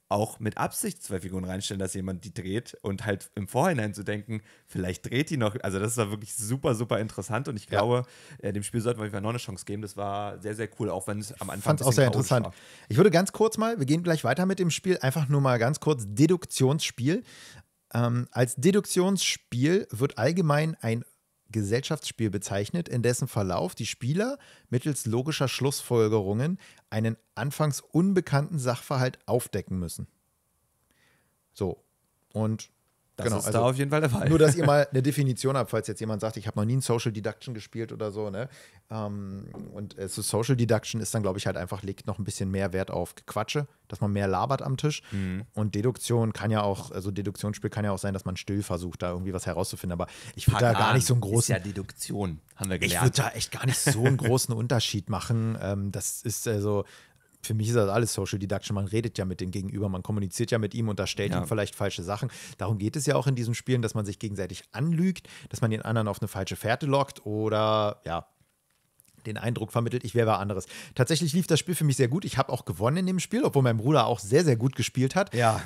auch mit Absicht zwei Figuren reinstellen, dass jemand die dreht und halt im Vorhinein zu denken, vielleicht dreht die noch. Also das war wirklich super, super interessant und ich glaube, ja. Äh, dem Spiel sollten wir noch eine Chance geben. Das war sehr, sehr cool, auch wenn es am Anfang Fand's auch sehr interessant. War. Ich würde ganz kurz mal, wir gehen gleich weiter mit dem Spiel, einfach nur mal ganz kurz Deduktionsspiel. Ähm, als Deduktionsspiel wird allgemein ein Gesellschaftsspiel bezeichnet, in dessen Verlauf die Spieler mittels logischer Schlussfolgerungen einen anfangs unbekannten Sachverhalt aufdecken müssen. So, und das genau, ist also da auf jeden Fall der Fall. Nur, dass ihr mal eine Definition habt, falls jetzt jemand sagt, ich habe noch nie ein Social Deduction gespielt oder so. Ne? Ähm, und äh, so Social Deduction ist dann, glaube ich, halt einfach, legt noch ein bisschen mehr Wert auf Quatsche, dass man mehr labert am Tisch. Mhm. Und Deduktion kann ja auch, also Deduktionsspiel kann ja auch sein, dass man still versucht, da irgendwie was herauszufinden. Aber ich würde da gar nicht so einen großen. Ist ja Deduktion, haben wir gelernt. Ich würde da echt gar nicht so einen großen Unterschied machen. Ähm, das ist also. Äh, für mich ist das alles Social Deduction. Man redet ja mit dem Gegenüber, man kommuniziert ja mit ihm, und unterstellt ja. ihm vielleicht falsche Sachen. Darum geht es ja auch in diesen Spielen, dass man sich gegenseitig anlügt, dass man den anderen auf eine falsche Fährte lockt oder ja, den Eindruck vermittelt, ich wäre was anderes. Tatsächlich lief das Spiel für mich sehr gut. Ich habe auch gewonnen in dem Spiel, obwohl mein Bruder auch sehr, sehr gut gespielt hat. Ja.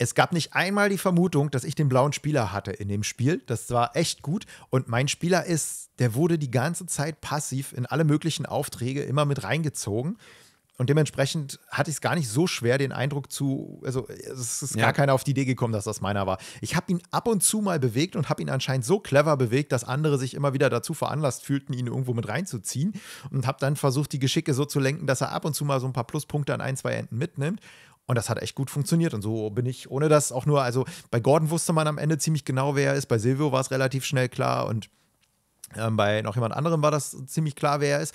Es gab nicht einmal die Vermutung, dass ich den blauen Spieler hatte in dem Spiel. Das war echt gut. Und mein Spieler ist, der wurde die ganze Zeit passiv in alle möglichen Aufträge immer mit reingezogen. Und dementsprechend hatte ich es gar nicht so schwer, den Eindruck zu, also es ist ja. gar keiner auf die Idee gekommen, dass das meiner war. Ich habe ihn ab und zu mal bewegt und habe ihn anscheinend so clever bewegt, dass andere sich immer wieder dazu veranlasst fühlten, ihn irgendwo mit reinzuziehen und habe dann versucht, die Geschicke so zu lenken, dass er ab und zu mal so ein paar Pluspunkte an ein, zwei Enden mitnimmt. Und das hat echt gut funktioniert. Und so bin ich, ohne das auch nur, also bei Gordon wusste man am Ende ziemlich genau, wer er ist. Bei Silvio war es relativ schnell klar. Und ähm, bei noch jemand anderem war das ziemlich klar, wer er ist.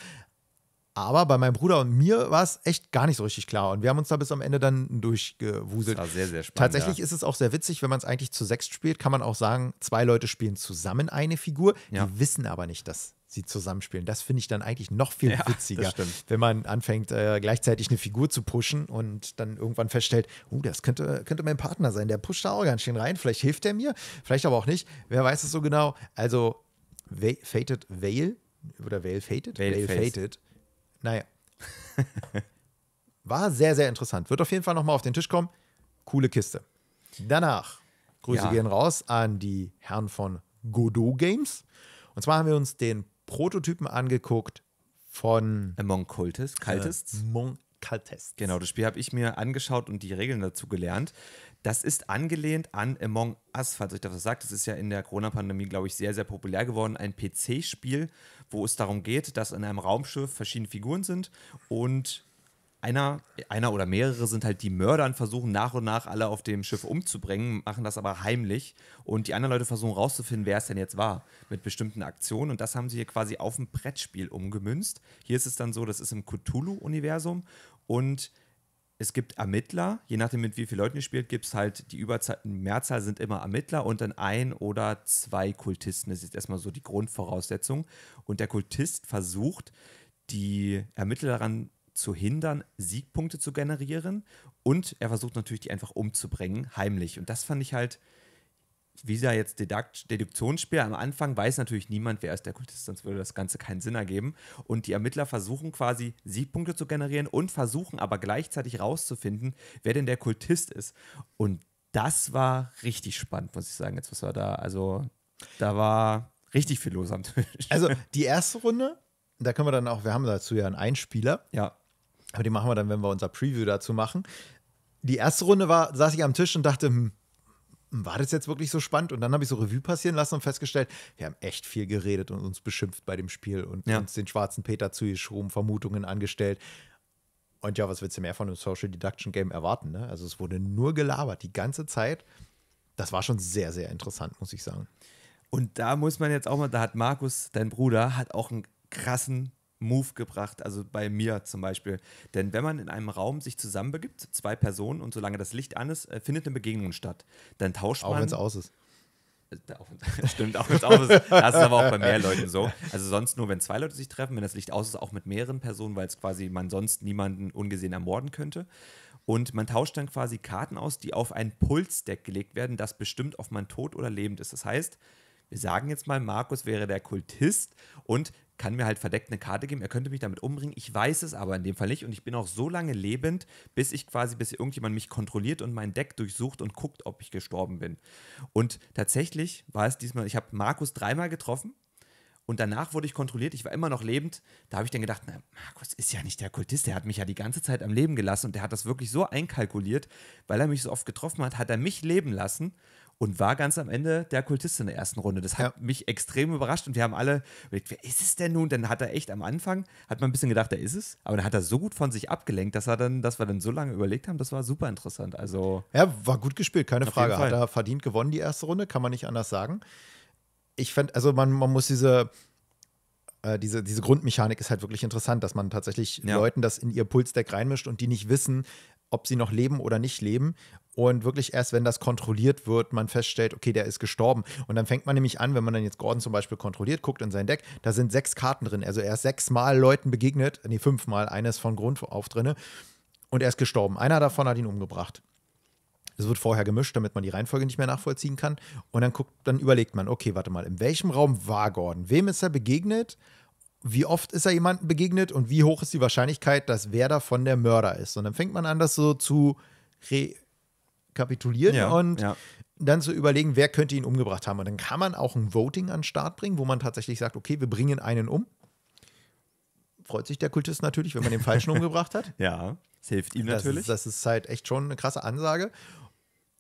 Aber bei meinem Bruder und mir war es echt gar nicht so richtig klar. Und wir haben uns da bis am Ende dann durchgewuselt. Das war sehr, sehr spannend. Tatsächlich ja. ist es auch sehr witzig, wenn man es eigentlich zu sechs spielt, kann man auch sagen, zwei Leute spielen zusammen eine Figur. Ja. Die wissen aber nicht, dass sie zusammenspielen. Das finde ich dann eigentlich noch viel ja, witziger, wenn man anfängt, äh, gleichzeitig eine Figur zu pushen und dann irgendwann feststellt, oh, uh, das könnte, könnte mein Partner sein, der pusht da auch ganz schön rein, vielleicht hilft er mir, vielleicht aber auch nicht, wer weiß es so genau. Also, Fated Veil vale, oder Veil vale Fated? Veil vale Fated naja. War sehr, sehr interessant. Wird auf jeden Fall nochmal auf den Tisch kommen. Coole Kiste. Danach, Grüße ja. gehen raus an die Herren von Godot Games. Und zwar haben wir uns den Prototypen angeguckt von Among Cultists, Cultists. Among äh, Kalttests. Genau, das Spiel habe ich mir angeschaut und die Regeln dazu gelernt. Das ist angelehnt an Among Us, falls euch das sagt. Das ist ja in der Corona-Pandemie, glaube ich, sehr, sehr populär geworden. Ein PC-Spiel, wo es darum geht, dass in einem Raumschiff verschiedene Figuren sind und einer, einer oder mehrere sind halt die Mörder und versuchen nach und nach alle auf dem Schiff umzubringen, machen das aber heimlich und die anderen Leute versuchen rauszufinden, wer es denn jetzt war mit bestimmten Aktionen und das haben sie hier quasi auf ein Brettspiel umgemünzt. Hier ist es dann so, das ist im Cthulhu-Universum und es gibt Ermittler, je nachdem mit wie vielen Leuten ihr spielt, gibt es halt die Überzahl, Mehrzahl sind immer Ermittler und dann ein oder zwei Kultisten. Das ist jetzt erstmal so die Grundvoraussetzung. Und der Kultist versucht, die Ermittler daran zu hindern, Siegpunkte zu generieren. Und er versucht natürlich, die einfach umzubringen, heimlich. Und das fand ich halt, wie ja jetzt Dedakt Deduktionsspiel. Am Anfang weiß natürlich niemand, wer ist der Kultist, sonst würde das Ganze keinen Sinn ergeben. Und die Ermittler versuchen quasi Siegpunkte zu generieren und versuchen aber gleichzeitig rauszufinden, wer denn der Kultist ist. Und das war richtig spannend, muss ich sagen. Jetzt was war da, also da war richtig viel los am Tisch. Also die erste Runde, da können wir dann auch, wir haben dazu ja einen Einspieler. Ja. Aber die machen wir dann, wenn wir unser Preview dazu machen. Die erste Runde war, saß ich am Tisch und dachte, hm, hm, war das jetzt wirklich so spannend? Und dann habe ich so Revue passieren lassen und festgestellt, wir haben echt viel geredet und uns beschimpft bei dem Spiel und ja. uns den schwarzen Peter zugeschoben, Vermutungen angestellt. Und ja, was willst du mehr von einem Social Deduction Game erwarten? Ne? Also es wurde nur gelabert die ganze Zeit. Das war schon sehr, sehr interessant, muss ich sagen. Und da muss man jetzt auch mal, da hat Markus, dein Bruder, hat auch einen krassen Move gebracht, also bei mir zum Beispiel. Denn wenn man in einem Raum sich zusammenbegibt, zwei Personen, und solange das Licht an ist, äh, findet eine Begegnung statt. Dann tauscht auch man. Auch wenn es aus ist. Äh, stimmt, auch wenn es aus ist. Das ist aber auch bei mehr Leuten so. Also sonst nur, wenn zwei Leute sich treffen, wenn das Licht aus ist, auch mit mehreren Personen, weil es quasi man sonst niemanden ungesehen ermorden könnte. Und man tauscht dann quasi Karten aus, die auf ein Pulsdeck gelegt werden, das bestimmt, ob man tot oder lebend ist. Das heißt, wir sagen jetzt mal, Markus wäre der Kultist und kann mir halt verdeckt eine Karte geben, er könnte mich damit umbringen, ich weiß es aber in dem Fall nicht und ich bin auch so lange lebend, bis ich quasi, bis irgendjemand mich kontrolliert und mein Deck durchsucht und guckt, ob ich gestorben bin. Und tatsächlich war es diesmal, ich habe Markus dreimal getroffen und danach wurde ich kontrolliert, ich war immer noch lebend, da habe ich dann gedacht, na, Markus ist ja nicht der Kultist, der hat mich ja die ganze Zeit am Leben gelassen und der hat das wirklich so einkalkuliert, weil er mich so oft getroffen hat, hat er mich leben lassen und war ganz am Ende der Kultist in der ersten Runde. Das hat ja. mich extrem überrascht und wir haben alle überlegt, wer ist es denn nun? Dann hat er echt am Anfang, hat man ein bisschen gedacht, da ist es, aber dann hat er so gut von sich abgelenkt, dass, er dann, dass wir dann so lange überlegt haben, das war super interessant. Also, ja, war gut gespielt, keine Frage. Hat er verdient gewonnen, die erste Runde, kann man nicht anders sagen. Ich fände, also man, man muss diese äh, diese, diese Grundmechanik ist halt wirklich interessant, dass man tatsächlich ja. Leuten das in ihr Pulsdeck reinmischt und die nicht wissen, ob sie noch leben oder nicht leben. Und wirklich erst, wenn das kontrolliert wird, man feststellt, okay, der ist gestorben. Und dann fängt man nämlich an, wenn man dann jetzt Gordon zum Beispiel kontrolliert, guckt in sein Deck, da sind sechs Karten drin. Also er ist sechsmal Leuten begegnet, nee, fünfmal, eines von Grund auf drinne. Und er ist gestorben. Einer davon hat ihn umgebracht. Es wird vorher gemischt, damit man die Reihenfolge nicht mehr nachvollziehen kann. Und dann guckt, dann überlegt man, okay, warte mal, in welchem Raum war Gordon? Wem ist er begegnet? wie oft ist er jemandem begegnet und wie hoch ist die Wahrscheinlichkeit, dass wer davon der Mörder ist. Und dann fängt man an, das so zu rekapitulieren ja, und ja. dann zu überlegen, wer könnte ihn umgebracht haben. Und dann kann man auch ein Voting an den Start bringen, wo man tatsächlich sagt, okay, wir bringen einen um. Freut sich der Kultist natürlich, wenn man den Falschen umgebracht hat. Ja, das hilft ihm das natürlich. Ist, das ist halt echt schon eine krasse Ansage.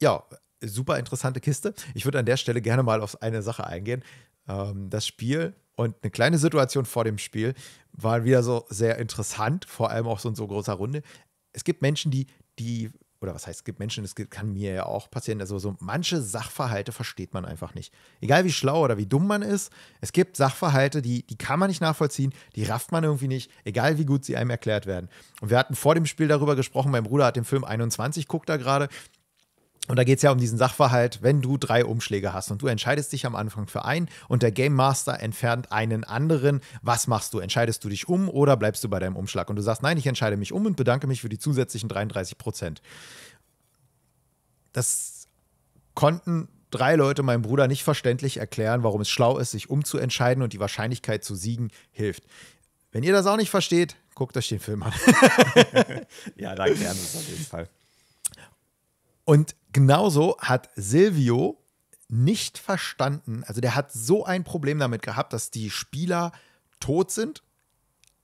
Ja, super interessante Kiste. Ich würde an der Stelle gerne mal auf eine Sache eingehen. Ähm, das Spiel und eine kleine Situation vor dem Spiel war wieder so sehr interessant, vor allem auch so in so großer Runde. Es gibt Menschen, die, die, oder was heißt, es gibt Menschen, das kann mir ja auch passieren, also so manche Sachverhalte versteht man einfach nicht. Egal wie schlau oder wie dumm man ist, es gibt Sachverhalte, die, die kann man nicht nachvollziehen, die rafft man irgendwie nicht, egal wie gut sie einem erklärt werden. Und wir hatten vor dem Spiel darüber gesprochen, mein Bruder hat den Film 21, guckt da gerade und da geht es ja um diesen Sachverhalt, wenn du drei Umschläge hast und du entscheidest dich am Anfang für einen und der Game Master entfernt einen anderen, was machst du? Entscheidest du dich um oder bleibst du bei deinem Umschlag? Und du sagst, nein, ich entscheide mich um und bedanke mich für die zusätzlichen 33 Prozent. Das konnten drei Leute meinem Bruder nicht verständlich erklären, warum es schlau ist, sich umzuentscheiden und die Wahrscheinlichkeit zu siegen hilft. Wenn ihr das auch nicht versteht, guckt euch den Film an. ja, da erklären sie es auf jeden Fall. Und genauso hat Silvio nicht verstanden, also der hat so ein Problem damit gehabt, dass die Spieler tot sind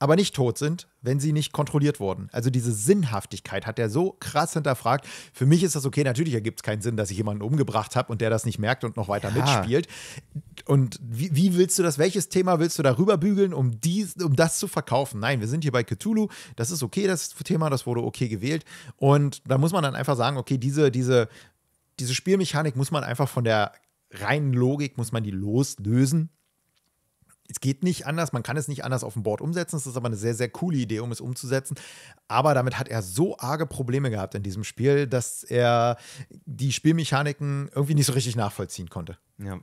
aber nicht tot sind, wenn sie nicht kontrolliert wurden. Also diese Sinnhaftigkeit hat er so krass hinterfragt. Für mich ist das okay, natürlich ergibt es keinen Sinn, dass ich jemanden umgebracht habe und der das nicht merkt und noch weiter ja. mitspielt. Und wie, wie, willst du das, welches Thema willst du darüber bügeln, um, dies, um das zu verkaufen? Nein, wir sind hier bei Cthulhu, das ist okay, das Thema, das wurde okay gewählt. Und da muss man dann einfach sagen, okay, diese, diese, diese Spielmechanik muss man einfach von der reinen Logik, muss man die loslösen es geht nicht anders, man kann es nicht anders auf dem Board umsetzen. Es ist aber eine sehr, sehr coole Idee, um es umzusetzen. Aber damit hat er so arge Probleme gehabt in diesem Spiel, dass er die Spielmechaniken irgendwie nicht so richtig nachvollziehen konnte. Ja.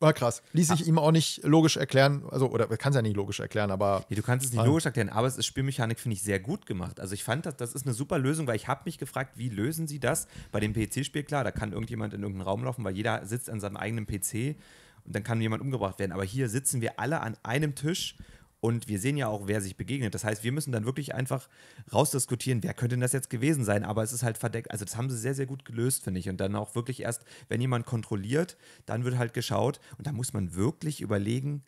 War krass. Ließ sich ihm auch nicht logisch erklären, also, oder kann es ja nicht logisch erklären, aber. Nee, du kannst es nicht ähm, logisch erklären, aber es ist Spielmechanik, finde ich, sehr gut gemacht. Also ich fand, das, das ist eine super Lösung, weil ich habe mich gefragt, wie lösen sie das? Bei dem PC-Spiel, klar, da kann irgendjemand in irgendeinen Raum laufen, weil jeder sitzt an seinem eigenen PC und dann kann jemand umgebracht werden. Aber hier sitzen wir alle an einem Tisch und wir sehen ja auch, wer sich begegnet. Das heißt, wir müssen dann wirklich einfach rausdiskutieren, wer könnte denn das jetzt gewesen sein. Aber es ist halt verdeckt. Also das haben sie sehr, sehr gut gelöst, finde ich. Und dann auch wirklich erst, wenn jemand kontrolliert, dann wird halt geschaut. Und da muss man wirklich überlegen,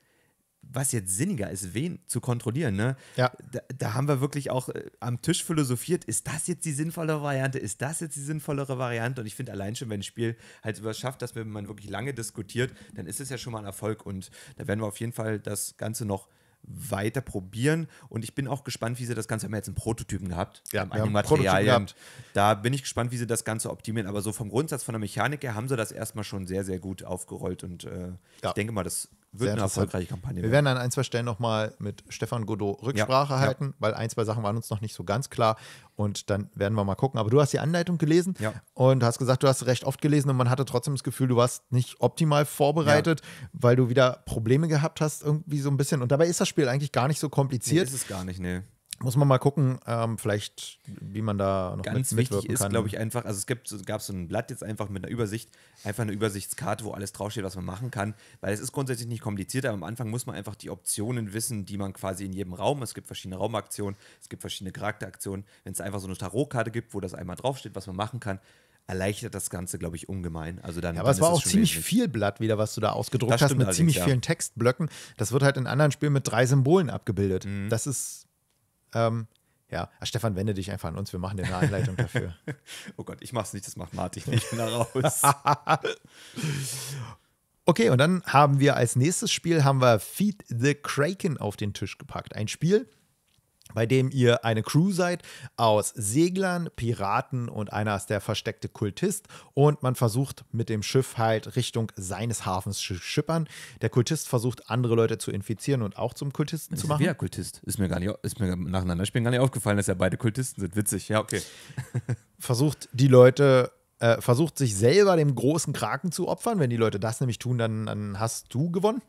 was jetzt sinniger ist, wen zu kontrollieren. Ne? Ja. Da, da, haben wir wirklich auch äh, am Tisch philosophiert, ist das jetzt die sinnvollere Variante, ist das jetzt die sinnvollere Variante? Und ich finde allein schon, wenn ein Spiel halt sowas schafft, dass man wirklich lange diskutiert, dann ist es ja schon mal ein Erfolg. Und da werden wir auf jeden Fall das Ganze noch weiter probieren. Und ich bin auch gespannt, wie sie das Ganze, haben wir jetzt einen Prototypen gehabt, ja, haben Materialien. Gehabt. Da bin ich gespannt, wie sie das Ganze optimieren. Aber so vom Grundsatz, von der Mechanik her, haben sie das erstmal schon sehr, sehr gut aufgerollt. Und äh, ja. ich denke mal, das wird eine erfolgreiche Kampagne. Wir werden an ein, zwei Stellen nochmal mit Stefan Godot Rücksprache ja, halten, ja. weil ein, zwei Sachen waren uns noch nicht so ganz klar. Und dann werden wir mal gucken. Aber du hast die Anleitung gelesen ja. und hast gesagt, du hast recht oft gelesen und man hatte trotzdem das Gefühl, du warst nicht optimal vorbereitet, weil du wieder Probleme gehabt hast, irgendwie so ein bisschen. Und dabei ist das Spiel eigentlich gar nicht so kompliziert. Nee, ist es gar nicht, nee. Muss man mal gucken, ähm, vielleicht, wie man da noch Ganz wichtig ist, glaube ich, einfach, also es gibt, gab so ein Blatt jetzt einfach mit einer Übersicht, einfach eine Übersichtskarte, wo alles draufsteht, was man machen kann, weil es ist grundsätzlich nicht kompliziert, aber am Anfang muss man einfach die Optionen wissen, die man quasi in jedem Raum, es gibt verschiedene Raumaktionen, es gibt verschiedene Charakteraktionen, wenn es einfach so eine Tarotkarte gibt, wo das einmal draufsteht, was man machen kann, erleichtert das Ganze, glaube ich, ungemein. Also dann, ja, aber dann es war auch ziemlich wesentlich. viel Blatt wieder, was du da ausgedruckt hast, mit ziemlich ja. vielen Textblöcken. Das wird halt in anderen Spielen mit drei Symbolen abgebildet. Mhm. Das ist ähm, ja, ah, Stefan, wende dich einfach an uns. Wir machen dir eine Anleitung dafür. oh Gott, ich mach's nicht, das macht Martin. nicht mehr raus. okay, und dann haben wir als nächstes Spiel haben wir Feed the Kraken auf den Tisch gepackt. Ein Spiel, bei dem ihr eine Crew seid aus Seglern, Piraten und einer ist der versteckte Kultist und man versucht mit dem Schiff halt Richtung seines Hafens zu schippern. Der Kultist versucht andere Leute zu infizieren und auch zum Kultisten das zu machen. Wieder Kultist ist mir gar nicht ist mir nacheinander spielen gar nicht aufgefallen, dass ja beide Kultisten sind. Witzig, ja okay. versucht die Leute äh, versucht sich selber dem großen Kraken zu opfern. Wenn die Leute das nämlich tun, dann, dann hast du gewonnen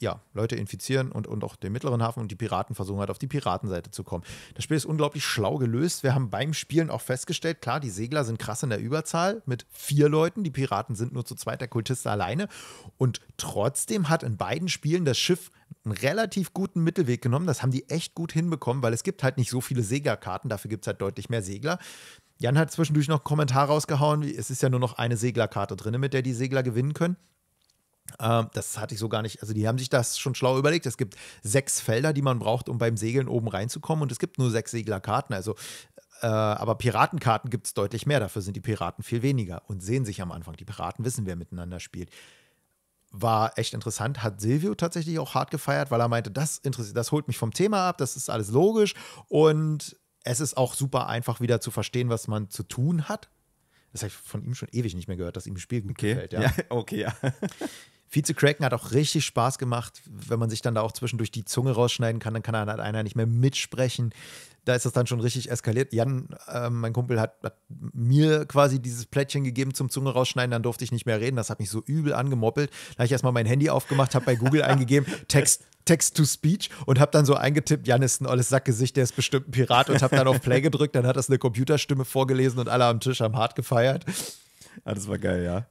ja, Leute infizieren und, und auch den mittleren Hafen und die Piraten versuchen halt auf die Piratenseite zu kommen. Das Spiel ist unglaublich schlau gelöst. Wir haben beim Spielen auch festgestellt, klar, die Segler sind krass in der Überzahl mit vier Leuten, die Piraten sind nur zu zweit, der Kultist alleine. Und trotzdem hat in beiden Spielen das Schiff einen relativ guten Mittelweg genommen. Das haben die echt gut hinbekommen, weil es gibt halt nicht so viele Seglerkarten, dafür gibt es halt deutlich mehr Segler. Jan hat zwischendurch noch einen Kommentar rausgehauen, es ist ja nur noch eine Seglerkarte drin, mit der die Segler gewinnen können. Ähm, das hatte ich so gar nicht. Also, die haben sich das schon schlau überlegt. Es gibt sechs Felder, die man braucht, um beim Segeln oben reinzukommen. Und es gibt nur sechs Seglerkarten. Also, äh, aber Piratenkarten gibt es deutlich mehr. Dafür sind die Piraten viel weniger und sehen sich am Anfang. Die Piraten wissen, wer miteinander spielt. War echt interessant. Hat Silvio tatsächlich auch hart gefeiert, weil er meinte, das, interessiert, das holt mich vom Thema ab. Das ist alles logisch. Und es ist auch super einfach, wieder zu verstehen, was man zu tun hat. Das habe ich von ihm schon ewig nicht mehr gehört, dass ihm ein Spiel gut okay. gefällt. Ja. ja okay, ja. Vize zu cracken hat auch richtig Spaß gemacht. Wenn man sich dann da auch zwischendurch die Zunge rausschneiden kann, dann kann halt einer nicht mehr mitsprechen. Da ist das dann schon richtig eskaliert. Jan, äh, mein Kumpel, hat, hat, mir quasi dieses Plättchen gegeben zum Zunge rausschneiden, dann durfte ich nicht mehr reden. Das hat mich so übel angemoppelt. Da habe ich erstmal mein Handy aufgemacht, habe bei Google eingegeben, Text Text-to-Speech und habe dann so eingetippt, Jan ist ein olles Sackgesicht, der ist bestimmt ein Pirat und habe dann auf Play gedrückt, dann hat das eine Computerstimme vorgelesen und alle am Tisch haben hart gefeiert. Ah, das war geil, ja.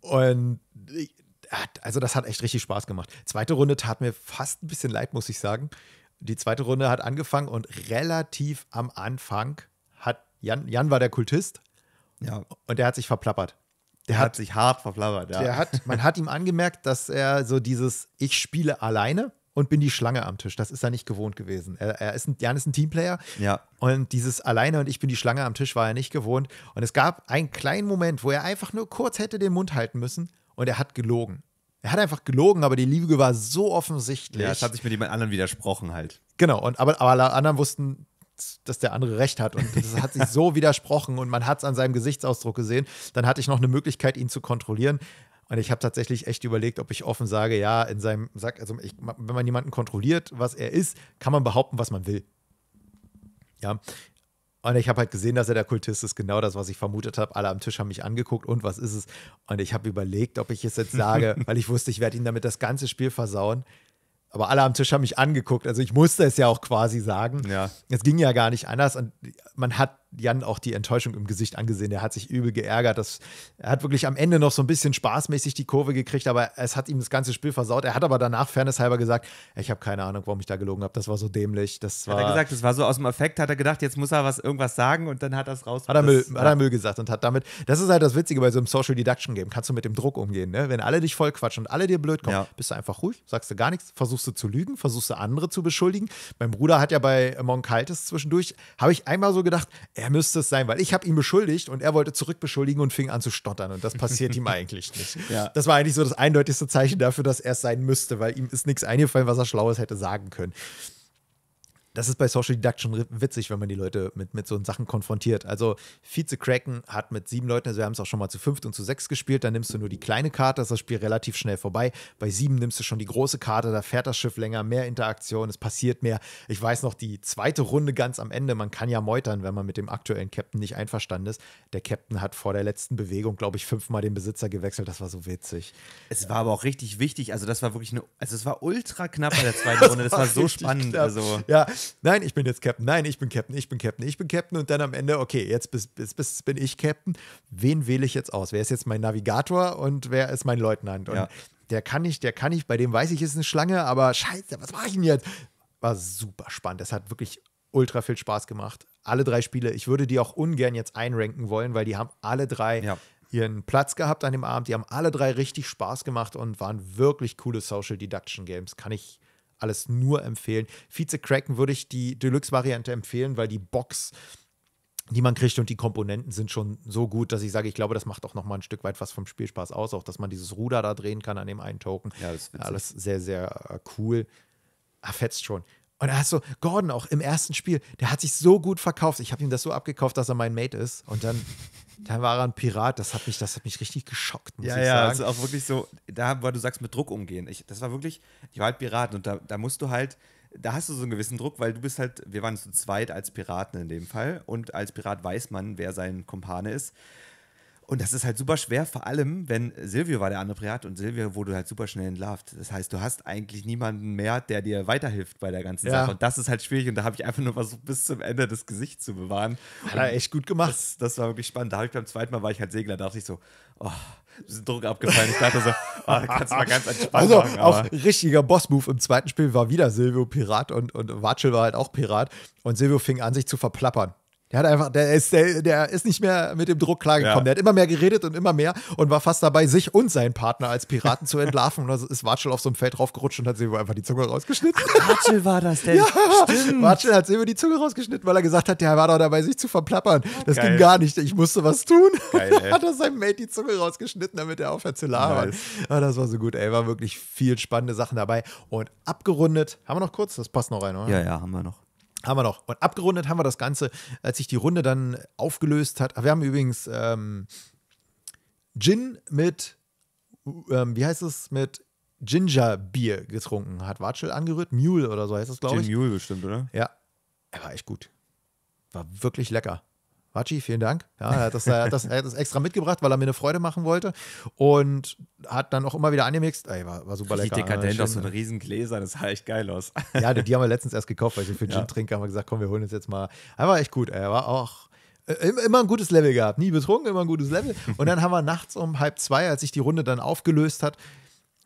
Und also das hat echt richtig Spaß gemacht. Zweite Runde tat mir fast ein bisschen leid, muss ich sagen. Die zweite Runde hat angefangen und relativ am Anfang hat Jan, Jan war der Kultist ja. und der hat sich verplappert. Der hat, hat sich hart verplappert, ja. Der hat, man hat ihm angemerkt, dass er so dieses Ich spiele alleine und bin die Schlange am Tisch. Das ist er nicht gewohnt gewesen. Er, er ist ein, Jan ist ein Teamplayer. Ja. Und dieses Alleine und ich bin die Schlange am Tisch war er nicht gewohnt. Und es gab einen kleinen Moment, wo er einfach nur kurz hätte den Mund halten müssen und er hat gelogen. Er hat einfach gelogen, aber die Lüge war so offensichtlich. Ja, es hat sich mit jemand anderen widersprochen halt. Genau, und aber, aber alle anderen wussten, dass der andere recht hat. Und das hat sich so widersprochen und man hat es an seinem Gesichtsausdruck gesehen. Dann hatte ich noch eine Möglichkeit, ihn zu kontrollieren. Und ich habe tatsächlich echt überlegt, ob ich offen sage, ja, in seinem Sack, also ich, wenn man jemanden kontrolliert, was er ist, kann man behaupten, was man will. Ja, und ich habe halt gesehen, dass er der Kultist ist. Genau das, was ich vermutet habe. Alle am Tisch haben mich angeguckt. Und was ist es? Und ich habe überlegt, ob ich es jetzt sage, weil ich wusste, ich werde ihn damit das ganze Spiel versauen. Aber alle am Tisch haben mich angeguckt. Also ich musste es ja auch quasi sagen. Ja. Es ging ja gar nicht anders. Und man hat Jan auch die Enttäuschung im Gesicht angesehen. Er hat sich übel geärgert. Das, er hat wirklich am Ende noch so ein bisschen spaßmäßig die Kurve gekriegt, aber es hat ihm das ganze Spiel versaut. Er hat aber danach fairnesshalber gesagt, ich habe keine Ahnung, warum ich da gelogen habe. Das war so dämlich. Das war, hat er gesagt, das war so aus dem Effekt, hat er gedacht, jetzt muss er was irgendwas sagen und dann hat er es raus. Hat er, Müll, das, hat er Müll gesagt und hat damit, das ist halt das Witzige bei so einem Social Deduction Game, kannst du mit dem Druck umgehen. Ne? Wenn alle dich voll quatschen und alle dir blöd kommen, ja. bist du einfach ruhig, sagst du gar nichts, versuchst du zu lügen, versuchst du andere zu beschuldigen. Mein Bruder hat ja bei Monk Kaltes zwischendurch, habe ich einmal so gedacht, er müsste es sein, weil ich habe ihn beschuldigt und er wollte zurückbeschuldigen und fing an zu stottern und das passiert ihm eigentlich nicht. Ja. Das war eigentlich so das eindeutigste Zeichen dafür, dass er es sein müsste, weil ihm ist nichts eingefallen, was er Schlaues hätte sagen können das ist bei Social Deduction witzig, wenn man die Leute mit, mit so Sachen konfrontiert. Also vize Kraken hat mit sieben Leuten, also wir haben es auch schon mal zu fünft und zu sechs gespielt, dann nimmst du nur die kleine Karte, ist das Spiel relativ schnell vorbei. Bei sieben nimmst du schon die große Karte, da fährt das Schiff länger, mehr Interaktion, es passiert mehr. Ich weiß noch, die zweite Runde ganz am Ende, man kann ja meutern, wenn man mit dem aktuellen Captain nicht einverstanden ist. Der Captain hat vor der letzten Bewegung, glaube ich, fünfmal den Besitzer gewechselt, das war so witzig. Es war aber auch richtig wichtig, also das war wirklich eine, also es war ultra knapp bei der zweiten Runde, das war, das war so spannend. Knapp. Also. Ja, nein, ich bin jetzt Captain, nein, ich bin Captain, ich bin Captain, ich bin Captain und dann am Ende, okay, jetzt bis, bis, bis bin ich Captain. Wen wähle ich jetzt aus? Wer ist jetzt mein Navigator und wer ist mein Leutnant? Und ja. der kann ich, der kann ich, bei dem weiß ich, ist eine Schlange, aber scheiße, was mache ich denn jetzt? War super spannend. Das hat wirklich ultra viel Spaß gemacht. Alle drei Spiele, ich würde die auch ungern jetzt einranken wollen, weil die haben alle drei ja. ihren Platz gehabt an dem Abend. Die haben alle drei richtig Spaß gemacht und waren wirklich coole Social Deduction Games. Kann ich alles nur empfehlen. Vize-Kraken würde ich die Deluxe-Variante empfehlen, weil die Box die man kriegt und die Komponenten sind schon so gut, dass ich sage, ich glaube, das macht auch noch mal ein Stück weit was vom Spielspaß aus, auch dass man dieses Ruder da drehen kann an dem einen Token. Ja, das ist alles sehr sehr äh, cool. Ah, fetzt schon. Und er hat so, Gordon auch im ersten Spiel, der hat sich so gut verkauft. Ich habe ihm das so abgekauft, dass er mein Mate ist. Und dann, dann war er ein Pirat. Das hat mich, das hat mich richtig geschockt, muss ja, ich ja, sagen. Ja, also auch wirklich so, da, weil du sagst, mit Druck umgehen. Ich, das war wirklich, ich war halt Pirat und da, da musst du halt, da hast du so einen gewissen Druck, weil du bist halt, wir waren zu zweit als Piraten in dem Fall. Und als Pirat weiß man, wer sein Kumpane ist. Und das ist halt super schwer, vor allem, wenn Silvio war der andere Pirat und Silvio wurde halt super schnell entlarvt. Das heißt, du hast eigentlich niemanden mehr, der dir weiterhilft bei der ganzen ja. Sache. Und das ist halt schwierig. Und da habe ich einfach nur versucht, bis zum Ende das Gesicht zu bewahren. Hat er echt gut gemacht. Das, das, war wirklich spannend. Da habe ich beim zweiten Mal, war ich halt Segler, dachte ich so, oh, ist Druck abgefallen. Ich dachte so, oh, kannst du mal ganz entspannt Also machen, auch richtiger Boss-Move. Im zweiten Spiel war wieder Silvio Pirat und, und Watschel war halt auch Pirat. Und Silvio fing an, sich zu verplappern. Der hat einfach, der ist, der, der ist nicht mehr mit dem Druck klargekommen. Ja. Der hat immer mehr geredet und immer mehr und war fast dabei, sich und seinen Partner als Piraten zu entlarven. Und also ist Watschel auf so einem Feld draufgerutscht und hat sich einfach die Zunge rausgeschnitten. Watschel war das denn? Ja, Stimmt. Watschel hat sich über die Zunge rausgeschnitten, weil er gesagt hat, der war doch dabei, sich zu verplappern. Das Geil. ging gar nicht. Ich musste was tun. Geil, hat er seinem Mate die Zunge rausgeschnitten, damit er aufhört zu labern. Nice. Ja, ah, das war so gut, ey. War wirklich viel spannende Sachen dabei. Und abgerundet, haben wir noch kurz? Das passt noch rein, oder? Ja, ja, haben wir noch haben wir noch. Und abgerundet haben wir das Ganze, als sich die Runde dann aufgelöst hat. Wir haben übrigens ähm, Gin mit, ähm, wie heißt es, mit Gingerbier getrunken. Hat Watschel angerührt. Mule oder so heißt das, glaube ich. Gin Mule bestimmt, oder? Ja. Er war echt gut. War wirklich lecker. Machi, vielen Dank. Ja, er, hat das, er, hat das, er hat das extra mitgebracht, weil er mir eine Freude machen wollte. Und hat dann auch immer wieder angemixt. Ey, war, war super lecker. Sieht ne? dekadent aus, so ein riesen Gläser, das sah echt geil aus. ja, die, die, haben wir letztens erst gekauft, weil ich für den ja. Gin-Trinker haben wir gesagt, komm, wir holen uns jetzt mal. Er war echt gut. Er war auch äh, immer ein gutes Level gehabt. Nie betrunken, immer ein gutes Level. Und dann haben wir nachts um halb zwei, als sich die Runde dann aufgelöst hat,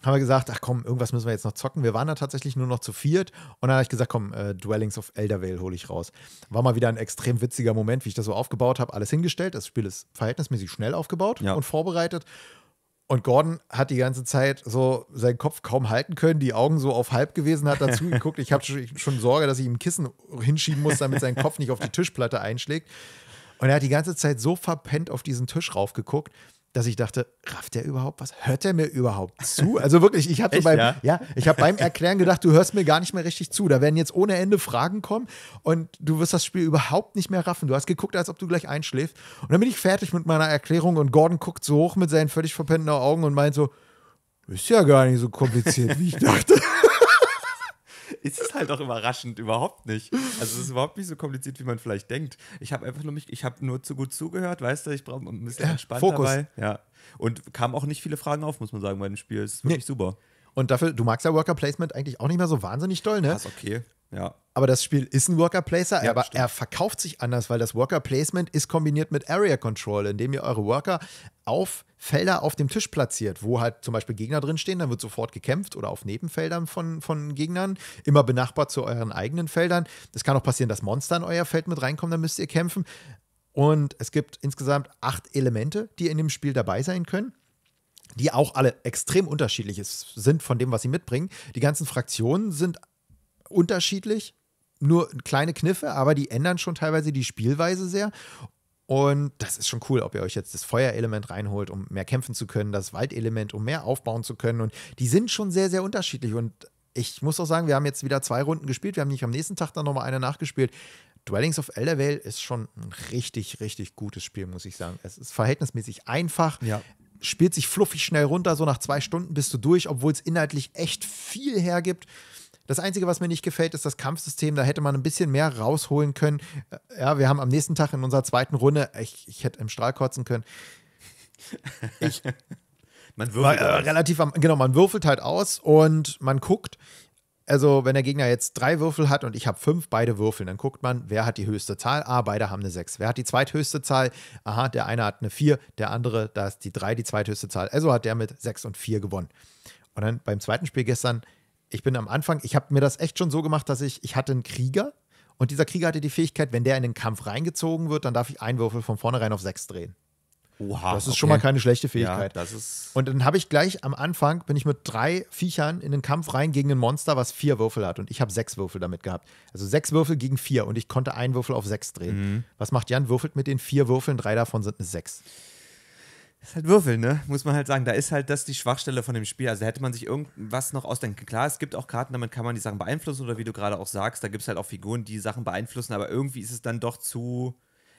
haben wir gesagt, ach komm, irgendwas müssen wir jetzt noch zocken. Wir waren da tatsächlich nur noch zu viert und dann habe ich gesagt, komm, äh, Dwellings of Eldervale hole ich raus. War mal wieder ein extrem witziger Moment, wie ich das so aufgebaut habe, alles hingestellt. Das Spiel ist verhältnismäßig schnell aufgebaut ja. und vorbereitet. Und Gordon hat die ganze Zeit so seinen Kopf kaum halten können, die Augen so auf halb gewesen, hat dazu geguckt. Ich habe schon Sorge, dass ich ihm ein Kissen hinschieben muss, damit sein Kopf nicht auf die Tischplatte einschlägt. Und er hat die ganze Zeit so verpennt auf diesen Tisch raufgeguckt dass ich dachte, rafft der überhaupt was? Hört der mir überhaupt zu? Also wirklich, ich hatte beim, ja? ja? ich habe beim Erklären gedacht, du hörst mir gar nicht mehr richtig zu. Da werden jetzt ohne Ende Fragen kommen und du wirst das Spiel überhaupt nicht mehr raffen. Du hast geguckt, als ob du gleich einschläfst. Und dann bin ich fertig mit meiner Erklärung und Gordon guckt so hoch mit seinen völlig verpennten Augen und meint so, ist ja gar nicht so kompliziert, wie ich dachte. ist es halt auch überraschend, überhaupt nicht. Also es ist überhaupt nicht so kompliziert, wie man vielleicht denkt. Ich habe einfach nur mich, ich habe nur zu gut zugehört, weißt du, ich brauche ein bisschen entspannt Fokus. dabei. Ja. Und kamen auch nicht viele Fragen auf, muss man sagen, bei dem Spiel. Es ist wirklich nee. super. Und dafür, du magst ja Worker Placement eigentlich auch nicht mehr so wahnsinnig doll, ne? Das ist okay. Ja. Aber das Spiel ist ein Worker Placer, ja, aber stimmt. er verkauft sich anders, weil das Worker Placement ist kombiniert mit Area Control, indem ihr eure Worker auf Felder auf dem Tisch platziert, wo halt zum Beispiel Gegner drinstehen, dann wird sofort gekämpft oder auf Nebenfeldern von, von Gegnern, immer benachbart zu euren eigenen Feldern. Es kann auch passieren, dass Monster in euer Feld mit reinkommen, dann müsst ihr kämpfen. Und es gibt insgesamt acht Elemente, die in dem Spiel dabei sein können die auch alle extrem unterschiedlich sind von dem, was sie mitbringen. Die ganzen Fraktionen sind unterschiedlich, nur kleine Kniffe, aber die ändern schon teilweise die Spielweise sehr. Und das ist schon cool, ob ihr euch jetzt das Feuerelement reinholt, um mehr kämpfen zu können, das Waldelement, um mehr aufbauen zu können. Und die sind schon sehr, sehr unterschiedlich. Und ich muss auch sagen, wir haben jetzt wieder zwei Runden gespielt. Wir haben nicht am nächsten Tag dann nochmal eine nachgespielt. Dwellings of Eldervale ist schon ein richtig, richtig gutes Spiel, muss ich sagen. Es ist verhältnismäßig einfach. Ja. Spielt sich fluffig schnell runter, so nach zwei Stunden bist du durch, obwohl es inhaltlich echt viel hergibt. Das Einzige, was mir nicht gefällt, ist das Kampfsystem. Da hätte man ein bisschen mehr rausholen können. Äh, ja, wir haben am nächsten Tag in unserer zweiten Runde, ich, ich hätte im Strahl kotzen können. Ich, man würfelt war, äh, relativ am, genau, man würfelt halt aus und man guckt. Also, wenn der Gegner jetzt drei Würfel hat und ich habe fünf, beide würfeln, dann guckt man, wer hat die höchste Zahl? Ah, beide haben eine sechs. Wer hat die zweithöchste Zahl? Aha, der eine hat eine vier, der andere, da ist die drei die zweithöchste Zahl. Also hat der mit sechs und vier gewonnen. Und dann beim zweiten Spiel gestern ich bin am Anfang, ich habe mir das echt schon so gemacht, dass ich, ich hatte einen Krieger und dieser Krieger hatte die Fähigkeit, wenn der in den Kampf reingezogen wird, dann darf ich einen Würfel von vornherein auf sechs drehen. Oha, das ist okay. schon mal keine schlechte Fähigkeit. Ja, und dann habe ich gleich am Anfang, bin ich mit drei Viechern in den Kampf rein gegen ein Monster, was vier Würfel hat. Und ich habe sechs Würfel damit gehabt. Also sechs Würfel gegen vier und ich konnte einen Würfel auf sechs drehen. Mhm. Was macht Jan? Würfelt mit den vier Würfeln, drei davon sind eine sechs ist halt Würfel, ne? Muss man halt sagen. Da ist halt das die Schwachstelle von dem Spiel. Also hätte man sich irgendwas noch ausdenken. Klar, es gibt auch Karten, damit kann man die Sachen beeinflussen oder wie du gerade auch sagst, da gibt es halt auch Figuren, die Sachen beeinflussen, aber irgendwie ist es dann doch zu.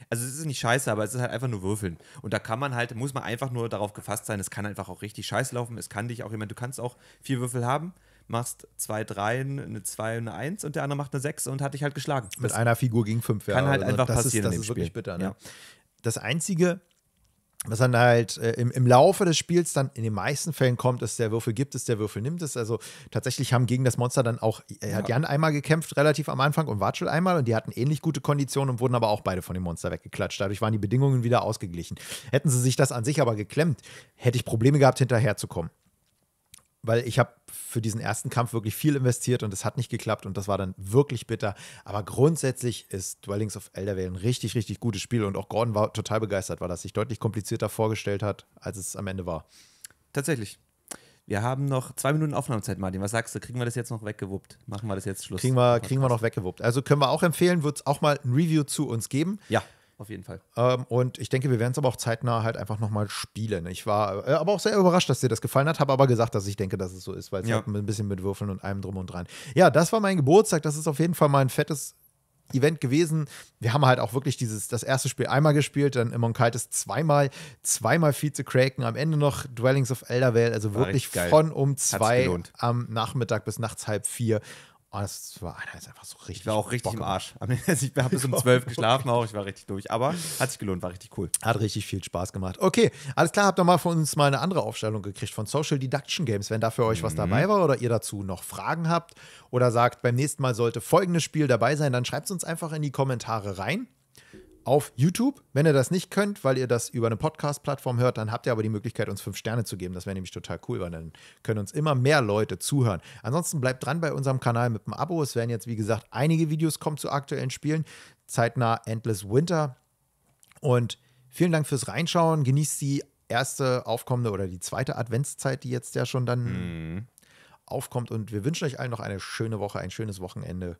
Also es ist nicht scheiße, aber es ist halt einfach nur Würfeln. Und da kann man halt, muss man einfach nur darauf gefasst sein, es kann einfach auch richtig scheiße laufen. Es kann dich auch jemand, du kannst auch vier Würfel haben, machst zwei Dreien, eine Zwei und eine Eins und der andere macht eine Sechs und hat dich halt geschlagen. Mit das einer Figur gegen fünf, ja. Kann halt also einfach das passieren ist, das in dem ist Spiel. Bitter, ne? ja. Das Einzige, was dann halt äh, im, im Laufe des Spiels dann in den meisten Fällen kommt, ist der Würfel gibt es, der Würfel nimmt es. Also tatsächlich haben gegen das Monster dann auch, äh, hat ja. Jan einmal gekämpft, relativ am Anfang und Watschel einmal und die hatten ähnlich gute Konditionen und wurden aber auch beide von dem Monster weggeklatscht. Dadurch waren die Bedingungen wieder ausgeglichen. Hätten sie sich das an sich aber geklemmt, hätte ich Probleme gehabt, hinterherzukommen. Weil ich habe für diesen ersten Kampf wirklich viel investiert und es hat nicht geklappt und das war dann wirklich bitter. Aber grundsätzlich ist Dwellings of Eldervale ein richtig, richtig gutes Spiel und auch Gordon war total begeistert, weil das sich deutlich komplizierter vorgestellt hat, als es am Ende war. Tatsächlich. Wir haben noch zwei Minuten Aufnahmezeit, Martin. Was sagst du? Kriegen wir das jetzt noch weggewuppt? Machen wir das jetzt Schluss? Kriegen wir, kriegen wir noch weggewuppt. Also können wir auch empfehlen, wird es auch mal ein Review zu uns geben. Ja auf jeden Fall. Ähm, und ich denke, wir werden es aber auch zeitnah halt einfach nochmal spielen. Ich war äh, aber auch sehr überrascht, dass dir das gefallen hat, habe aber gesagt, dass ich denke, dass es so ist, weil es ja. halt ein bisschen mit Würfeln und allem drum und dran. Ja, das war mein Geburtstag. Das ist auf jeden Fall mein fettes Event gewesen. Wir haben halt auch wirklich dieses, das erste Spiel einmal gespielt, dann immer ein Kaltes zweimal, zweimal Vize Kraken, am Ende noch Dwellings of Eldervale, also ah, wirklich von um zwei am Nachmittag bis nachts halb vier. Oh, das war einer ist einfach so richtig. Ich war auch richtig Bock im Arsch. Also ich habe bis um zwölf geschlafen auch. Ich war richtig durch. Aber hat sich gelohnt, war richtig cool. Hat richtig viel Spaß gemacht. Okay, alles klar. Habt ihr mal von uns mal eine andere Aufstellung gekriegt von Social Deduction Games. Wenn da für euch mhm. was dabei mhm. war oder ihr dazu noch Fragen habt oder sagt, beim nächsten Mal sollte folgendes Spiel dabei sein, dann schreibt es uns einfach in die Kommentare rein auf YouTube. Wenn ihr das nicht könnt, weil ihr das über eine Podcast-Plattform hört, dann habt ihr aber die Möglichkeit, uns fünf Sterne zu geben. Das wäre nämlich total cool, weil dann können uns immer mehr Leute zuhören. Ansonsten bleibt dran bei unserem Kanal mit dem Abo. Es werden jetzt, wie gesagt, einige Videos kommen zu aktuellen Spielen. Zeitnah Endless Winter. Und vielen Dank fürs Reinschauen. Genießt die erste aufkommende oder die zweite Adventszeit, die jetzt ja schon dann mhm. aufkommt. Und wir wünschen euch allen noch eine schöne Woche, ein schönes Wochenende.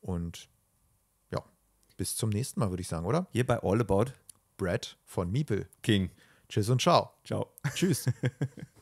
Und bis zum nächsten Mal, würde ich sagen, oder? Hier bei All About Brad von Miepel. King. Tschüss und ciao. Ciao. Tschüss.